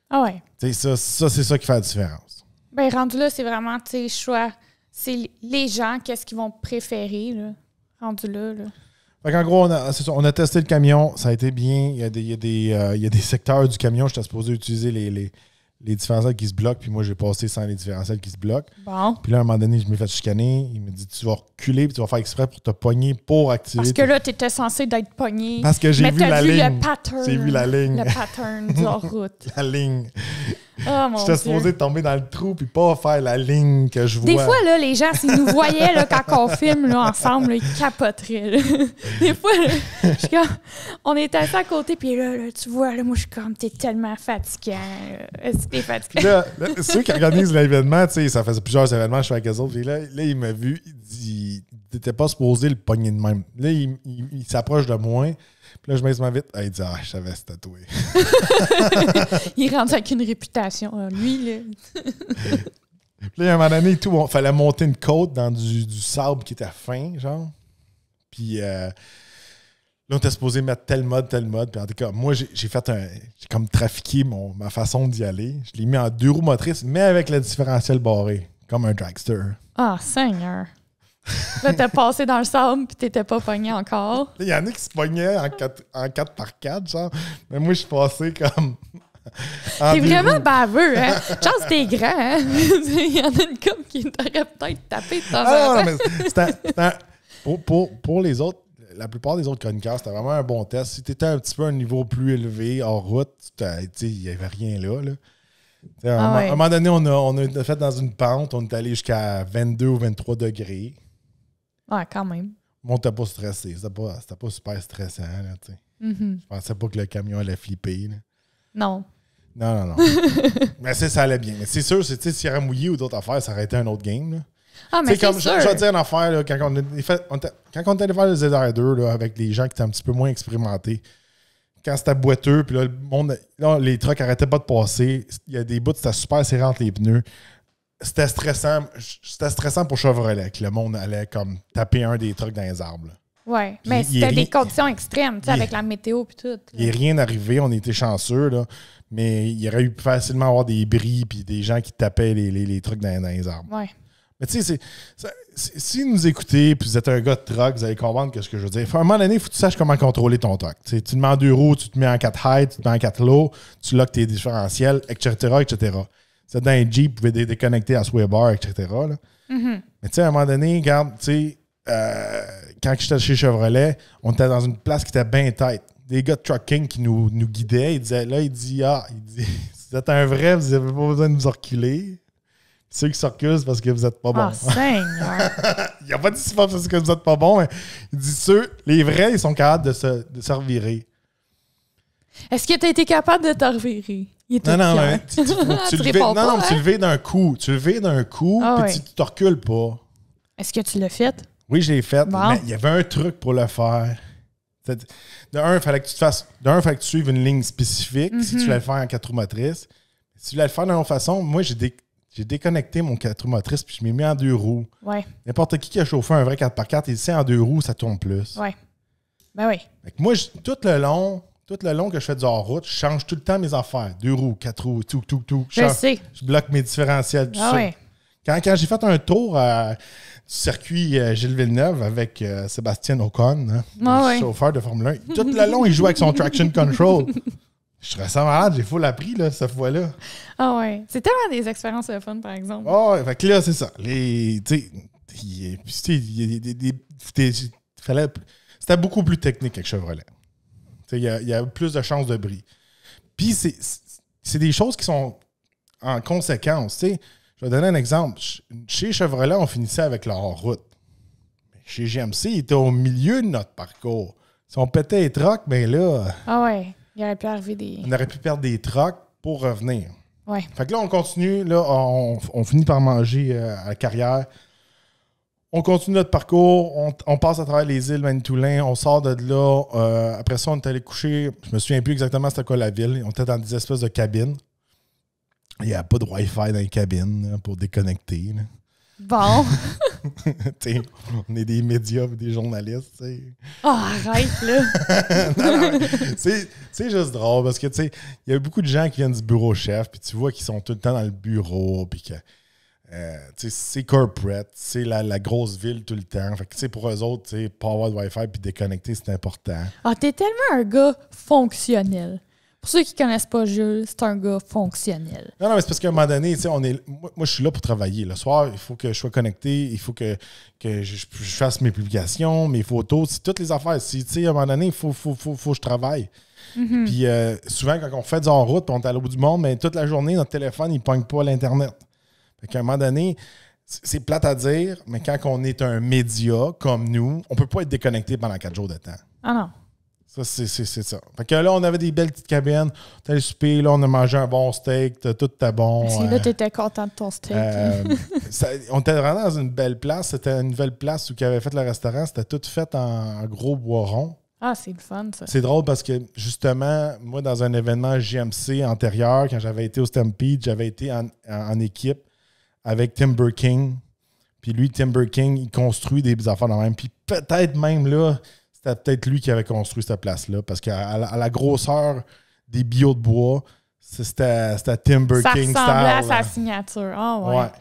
Ah ouais. T'sais, ça, ça c'est ça qui fait la différence. Ben, rendu là, c'est vraiment tes choix. C'est les gens, qu'est-ce qu'ils vont préférer, là, rendu là. là en gros, on a, testé le camion, ça a été bien. Il y a des, il y a des, euh, il y a des secteurs du camion, j'étais supposé utiliser les, les différentiels qui se bloquent, puis moi, j'ai passé sans les différentiels qui se bloquent. Bon. Puis là, à un moment donné, je me fait chicaner. Il me dit Tu vas reculer, puis tu vas faire exprès pour te pogner pour activer. Parce que là, tu étais censé d'être pogné. Parce que j'ai vu, vu, la ligne. J'ai vu la ligne. Le pattern de la route. la ligne. Oh, mon J'étais supposé tomber dans le trou puis pas faire la ligne que je vois. Des fois, là, les gens, s'ils nous voyaient là, quand on filme là, ensemble, ils capoteraient. Des fois, je je, comme... on était à à côté, puis là, tu vois, moi, je suis comme, t'es tellement fatigué. Est-ce Là, ceux qui organisent l'événement, tu sais, ça faisait plusieurs événements, je suis avec eux autres. là, là, il m'a vu, il dit, t'étais pas supposé le pogner de même. Là, il, s'approche de moi. Puis là, je m'invite, vite. il dit, ah, je savais se tatouer. il rentre avec une réputation. Hein, lui, là. Puis là, à un moment donné, tout, fallait monter une côte dans du, du sable qui était fin, genre. Puis. Euh, Là, t'es supposé mettre tel mode, tel mode. Puis en tout cas, moi, j'ai fait un. J'ai comme trafiqué mon, ma façon d'y aller. Je l'ai mis en deux roues motrices, mais avec le différentiel barré, comme un dragster. Ah, Seigneur! là, t'es passé dans le sable puis t'étais pas pogné encore. Il y en a qui se pognaient en 4, en 4 par 4 genre. Mais moi, je suis passé comme. T'es vraiment baveux, hein? Chance, t'es grand, hein? Il y en a une comme qui t'aurait peut-être tapé de temps ah, en non, mais c'était. pour, pour, les autres, la plupart des autres chroniqueurs, c'était vraiment un bon test. Si tu étais un petit peu à un niveau plus élevé, en route, tu il n'y avait rien là. À un, ah moment donné, on a, on fait dans une pente, on est allé jusqu'à 22 ou 23 degrés. Ouais, quand même. Mais on n'était pas stressé. C'était pas, pas super stressant. Là, mm-hmm. Je pensais pas que le camion allait flipper. Non. Non, non, non. mais ça allait bien. c'est sûr, s'il y aurait mouillé ou d'autres affaires, ça aurait été un autre game. Ah, mais c'est comme, Je, je vais te dire une affaire, là, quand, on est allé faire le ZR2 là, avec des gens qui étaient un petit peu moins expérimentés, quand c'était boiteux, puis là, le monde, les trucks n'arrêtaient pas de passer. Il y a des bouts, c'était super serré entre les pneus. C'était stressant. C'était stressant pour Chevrolet que le monde allait comme taper un des trucks dans les arbres. Oui, mais c'était des conditions extrêmes, avec la météo et tout. Il n'est rien arrivé, on était chanceux, là, mais il y aurait eu facilement avoir des bris puis des gens qui tapaient les, les, les trucs dans, dans, les arbres. Oui. Mais tu sais, si vous nous écoutez puis vous êtes un gars de truck, vous allez comprendre ce que je veux dire. À un moment donné, il faut que tu saches comment contrôler ton truck. te mets en deux roues, tu te mets en quatre height, tu te mets en quatre low, tu lock tes différentiels, etc., etc. C'est dans un Jeep, vous pouvez déconnecter à ce etc. Là. etc. Mm-hmm. Mais tu sais, à un moment donné, regarde, tu sais, euh, quand j'étais chez Chevrolet, on était dans une place qui était bien tête. Des gars de trucking qui nous, nous guidaient, ils disaient, là, il dit, ah, il dit, vous êtes un vrai, vous n'avez pas besoin de nous reculer ceux qui s'accusent parce que vous êtes pas ah, bons. Oh, il a pas dit c'est parce que vous êtes pas bons, mais il dit ceux, les vrais, ils sont capables de se, revirer. Est-ce que tu as été capable de te revirer? Non, non, tu, tu, tu, non, non, tu le hein? d'un coup. Tu le d'un coup, et ah, puis tu te recules pas. Est-ce que tu l'as fait? Oui, je l'ai fait, mais il y avait un truc pour le faire. De un, il fallait que tu te fasses. De un, fallait que tu suives une ligne spécifique si tu mhm. voulais le faire en quatre roues motrices. Si tu voulais le faire d'une autre façon, moi, j'ai des j'ai déconnecté mon roues motrices puis je m'ai mis en deux roues. Ouais. N'importe qui qui a chauffé un vrai 4x4, il sait en deux roues, ça tourne plus. Ouais. Ben oui. moi, tout le long, tout le long que je fais du hors-route, je change tout le temps mes affaires. Deux roues, quatre roues, tout, tout, tout. Je, sais. je bloque mes différentiels, ah Quand, j'ai fait un tour euh, du circuit euh, Gilles Villeneuve avec euh, Sébastien Ocon, hein, ah chauffeur de Formule 1, tout le long, il joue avec son traction control. Je serais ça malade, j'ai la appris là, cette fois-là. Ah ouais. C'est tellement des expériences de fun, par exemple. Ah ouais, fait que là, c'est ça. Les. Tu sais, il C'était beaucoup plus technique avec Chevrolet. Il y, a, y a plus de chances de bris. Puis c'est des choses qui sont en conséquence. sais Je vais donner un exemple. Chez Chevrolet, on finissait avec leur route Chez GMC, il était au milieu de notre parcours. Si on pétait les rock, mais ben là. Ah ouais. Il aurait pu des. On aurait pu perdre des trocs pour revenir. Ouais. Fait que là, on continue. Là, on, finit par manger euh, à la carrière. On continue notre parcours. On, passe à travers les îles Manitoulin. On sort de là. Euh, après ça, on est allé coucher. Je me souviens plus exactement c'était quoi la ville. On était dans des espèces de cabines. Il n'y a pas de Wi-Fi dans les cabines pour déconnecter. Bon. on est des médias des journalistes. Ah, arrête, là! c'est juste drôle parce que, il y a beaucoup de gens qui viennent du bureau chef, puis tu vois qu'ils sont tout le temps dans le bureau, puis que. Euh, c'est corporate, c'est la, grosse ville tout le temps. Fait pour eux autres, pas avoir de Wi-Fi puis déconnecter, c'est important. Ah, t'es tellement un gars fonctionnel. Pour ceux qui ne connaissent pas Jules, c'est un gars fonctionnel. Non, non, mais c'est parce qu'à un moment donné, on est, moi, je suis là pour travailler. Le soir, il faut que je sois connecté, il faut que, je, fasse mes publications, mes photos, toutes les affaires. à un moment donné, il faut, que je travaille. Mm-hmm. Puis euh, souvent, quand on fait du en route, on est à l'autre du monde, mais toute la journée, notre téléphone, il ne pogne pas l'Internet. à un moment donné, c'est plate à dire, mais quand on est un média comme nous, on ne peut pas être déconnecté pendant quatre jours de temps. Ah non. Ça, c'est ça. Fait que là, on avait des belles petites cabines. T'as le souper, là, on a mangé un bon steak, tout était bon. Si, euh, là, t'étais content de ton steak. Euh, on était vraiment dans une belle place. C'était une nouvelle place où qui avait fait le restaurant. C'était tout fait en, gros bois rond. Ah, c'est le fun, ça. C'est drôle parce que, justement, moi, dans un événement GMC antérieur, quand j'avais été au Stampede, j'avais été en, équipe avec Timber King. Puis lui, Timber King, il construit des affaires dans même. Puis peut-être même là, c'était peut-être lui qui avait construit cette place-là. Parce qu'à à la, grosseur des bio de bois, c'était Timber King style. Ça à sa hein. signature. Ah ouais.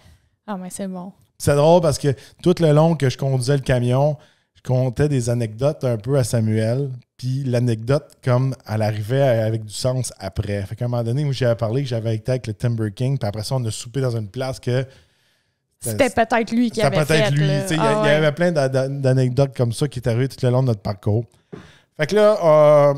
Ah mais c'est bon. C'est drôle parce que tout le long que je conduisais le camion, je comptais des anecdotes un peu à Samuel. Puis l'anecdote, comme elle arrivait avec du sens après. Fait qu'à un moment donné, moi j'avais parlé que j'avais été avec le Timber King, puis après ça, on a soupé dans une place que c'était peut-être lui qui avait fait. Lui. il, y ah avait plein d'anecdotes comme ça qui étaient arrivées tout le long de notre parcours. Fait que là, euh,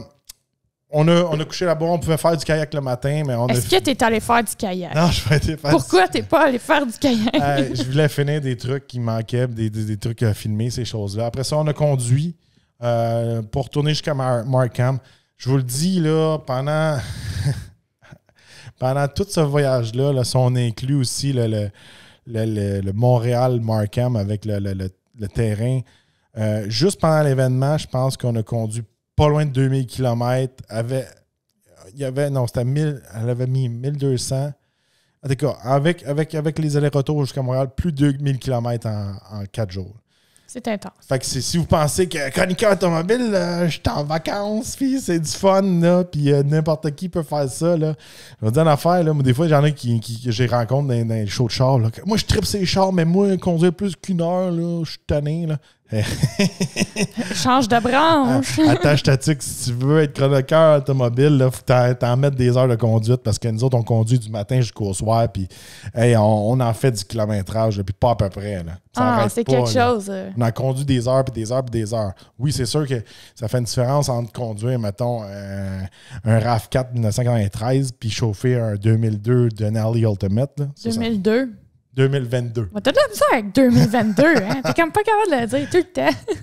on, a, on a couché là-bas, on pouvait faire du kayak le matin, mais on Est-ce que que es allé faire du kayak? Non, je faire Pourquoi t'es pas allé faire du kayak? Euh, je voulais finir des trucs qui manquaient, des, trucs à filmer, ces choses-là. Après ça, on a conduit euh, pour tourner jusqu'à Markham. Je vous le dis, là, pendant... pendant tout ce voyage-là, là, si on inclut aussi le le, Montréal-Markham avec le, terrain. Euh, juste pendant l'événement, je pense qu'on a conduit pas loin de 2000 km. il y avait, non, c'était elle avait mis 1200. En tout cas, avec, les allers-retours jusqu'à Montréal, plus de 2000 km en, en 4 jours. C'est intense. Fait que si vous pensez que chroniqueur automobile, je suis en vacances, puis c'est du fun, là, puis euh, n'importe qui peut faire ça, là. Je vais dire une affaire, là, mais des fois, j'en ai qui, qui j'ai rencontre dans, les shows de char, là, moi, je tripe ces chars, mais moi, conduire plus qu'une heure, là, je suis tanné, là. Change de branche. Ah, Attache ta si tu veux être chroniqueur automobile. Il faut t'en mettre des heures de conduite parce que nous autres, on conduit du matin jusqu'au soir. Puis on, en fait du kilométrage, puis pas à peu près. ah, c'est quelque chose. Euh. On a conduit des heures, puis des heures, puis des heures. Oui, c'est sûr que ça fait une différence entre conduire, mettons, euh, un RAV4 1993 puis chauffer un 2002 Denali Ultimate. 2002? 2022. On t'as de la avec 2022. Hein? T'es comme pas capable de le dire tout le temps.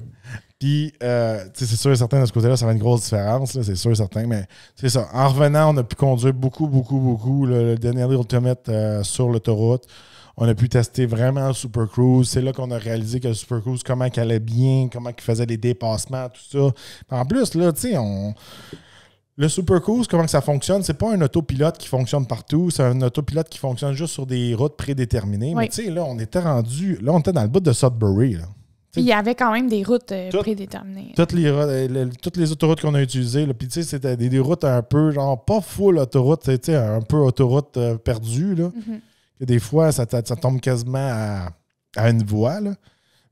Puis, euh, c'est sûr et certain, de ce côté-là, ça fait une grosse différence, c'est sûr et certain, mais c'est ça. En revenant, on a pu conduire beaucoup, beaucoup, beaucoup. Le, dernier Ultimate euh, sur l'autoroute, on a pu tester vraiment le Super Cruise. C'est là qu'on a réalisé que le Super Cruise, comment il allait bien, comment qu'il faisait les dépassements, tout ça. en plus, là, tu sais, on le Super comment que ça fonctionne? C'est pas un autopilote qui fonctionne partout, c'est un autopilote qui fonctionne juste sur des routes prédéterminées. Mais tu sais, là, on était rendu. Là, on était dans le bout de Sudbury. il y avait quand même des routes euh, prédéterminées. Toutes les, euh, toutes les autoroutes qu'on a utilisées, puis tu sais, c'était des, routes un peu, genre, pas full autoroute, un peu autoroute euh, perdue, mhm. que des fois, ça, ça tombe quasiment à, à une voie,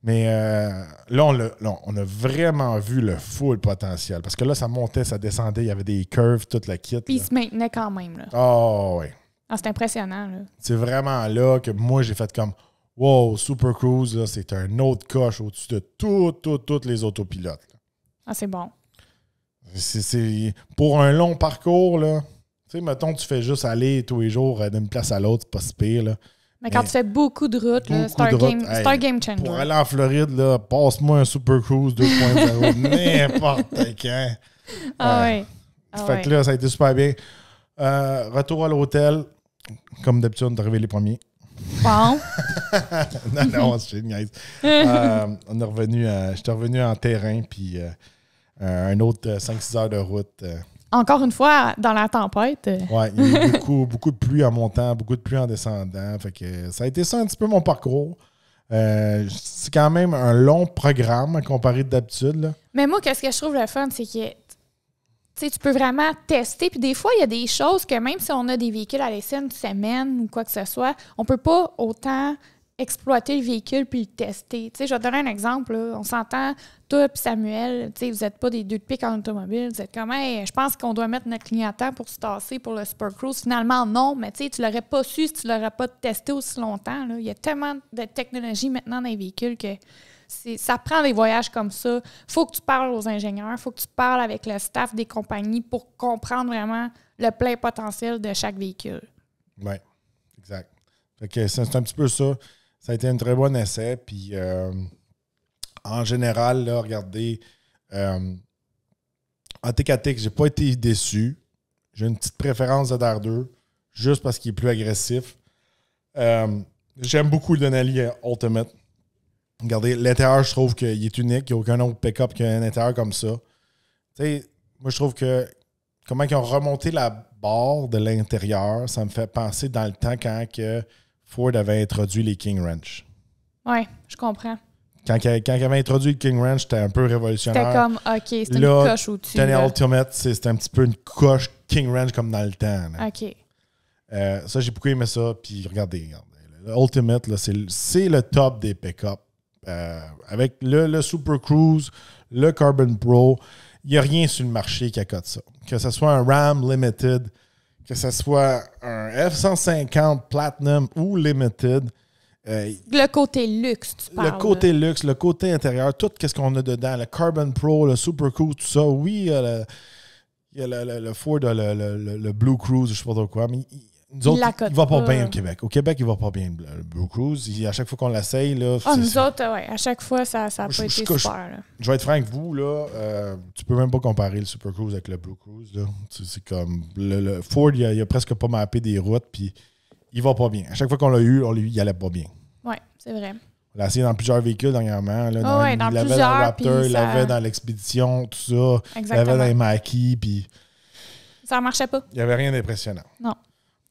mais euh, là, on a, vraiment vu le full potentiel. Parce que là, ça montait, ça descendait, il y avait des curves, toute la kit. Puis il se maintenait quand même. Là. Oh, ah, oui. Ah, c'est impressionnant. C'est vraiment là que moi, j'ai fait comme Wow, Super Cruise, c'est un autre coche au-dessus de toutes, toutes, les autopilotes. Ah, c'est bon. pour un long parcours, là. Tu mettons, tu fais juste aller tous les jours d'une place à l'autre, c'est pas si pire, là. Mais quand tu fais beaucoup de routes, c'est un, route, game changer. Pour aller en Floride, passe-moi un Super Cruise 2.0 n'importe quand. Ah oui. Ah fait que là, ça a été super bien. Euh, retour à l'hôtel. Comme d'habitude, on est arrivé les premiers. Bon. non, non, c'est génial. euh, on est revenu, euh, j'étais revenu en terrain, puis euh, un autre 5-6 heures de route encore une fois, dans la tempête. Oui, il y a eu beaucoup, de pluie en montant, beaucoup de pluie en descendant. Fait que ça a été ça un petit peu mon parcours. Euh, c'est quand même un long programme comparé d'habitude. Mais moi, qu'est-ce que je trouve le fun, c'est que tu peux vraiment tester. Puis des fois, il y a des choses que même si on a des véhicules à l'essai une semaine ou quoi que ce soit, on peut pas autant exploiter le véhicule puis le tester. Tu je vais te donner un exemple. On s'entend, toi et Samuel, tu sais, vous n'êtes pas des deux de pique en automobile. Vous êtes comme, je pense qu'on doit mettre notre à temps pour se tasser pour le Super Cruise. Finalement, non, mais tu sais, l'aurais pas su si tu l'aurais pas testé aussi longtemps. Il y a tellement de technologies maintenant dans les véhicules que ça prend des voyages comme ça. faut que tu parles aux ingénieurs, faut que tu parles avec le staff des compagnies pour comprendre vraiment le plein potentiel de chaque véhicule. Oui, exact. c'est un petit peu ça ça a été un très bon essai. Puis euh, en général, là, regardez, euh, en je n'ai pas été déçu. J'ai une petite préférence de dar 2, juste parce qu'il est plus agressif. Euh, j'aime beaucoup le Denali euh, Ultimate. Regardez, l'intérieur, je trouve qu'il est unique. Il n'y a aucun autre pick-up qui a un intérieur comme ça. Tu moi, je trouve que comment ils ont remonté la barre de l'intérieur, ça me fait penser dans le temps quand que Ford avait introduit les King Ranch. Oui, je comprends. Quand, quand, avait introduit le King Ranch, c'était un peu révolutionnaire. C'était comme, OK, c'était une coche au-dessus. Le Ultimate, c'était un petit peu une coche King Ranch comme dans le temps. OK. Euh, ça, j'ai beaucoup aimé ça. Puis regardez, regardez. Le Ultimate, c'est le top des pick-up. Euh, avec le, le, Super Cruise, le Carbon Pro, il n'y a rien sur le marché qui accote ça. Que ce soit un RAM Limited, que ce soit un F-150 Platinum ou Limited. Euh, le côté luxe, tu parles. Le côté luxe, le côté intérieur, tout ce qu'on a dedans, le Carbon Pro, le Super Cruise, tout ça. Oui, il y a le, il y le, Ford, le, Blue Cruise, je ne sais pas trop quoi, mais nous autres, il va pas, bien au Québec. Au Québec, il va pas bien le Blue Cruise. à chaque fois qu'on l'essaye, là. Ah, nous autres, ouais À chaque fois, ça n'a pas été super. Je, vais être franc avec vous, là. Euh, tu peux même pas comparer le Super Cruise avec le Blue Cruise, là. C'est comme. Le, Ford, il a, presque pas mappé des routes, puis il va pas bien. À chaque fois qu'on l'a eu, il allait pas bien. Oui, c'est vrai. On l'a essayé dans plusieurs véhicules dernièrement. Là, dans, plusieurs il l'avait dans le Raptor, il l'avait dans l'Expédition, tout ça. Il l'avait dans les Maquis, puis. Ça marchait pas. Il n'y avait rien d'impressionnant. Non.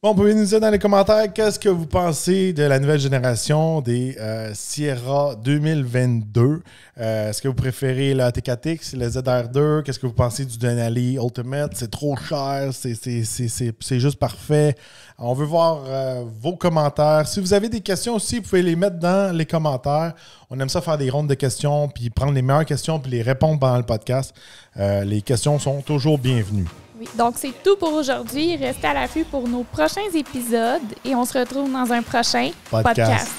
Bon, pouvez-nous dire dans les commentaires qu'est-ce que vous pensez de la nouvelle génération des euh, Sierra 2022. Euh, est-ce que vous préférez la TKTX, le ZR2? Qu'est-ce que vous pensez du Denali Ultimate? C'est trop cher, c'est juste parfait. On veut voir euh, vos commentaires. Si vous avez des questions aussi, vous pouvez les mettre dans les commentaires. On aime ça faire des rondes de questions, puis prendre les meilleures questions, puis les répondre pendant le podcast. les questions sont toujours bienvenues donc c'est tout pour aujourd'hui. Restez à l'affût pour nos prochains épisodes et on se retrouve dans un prochain podcast.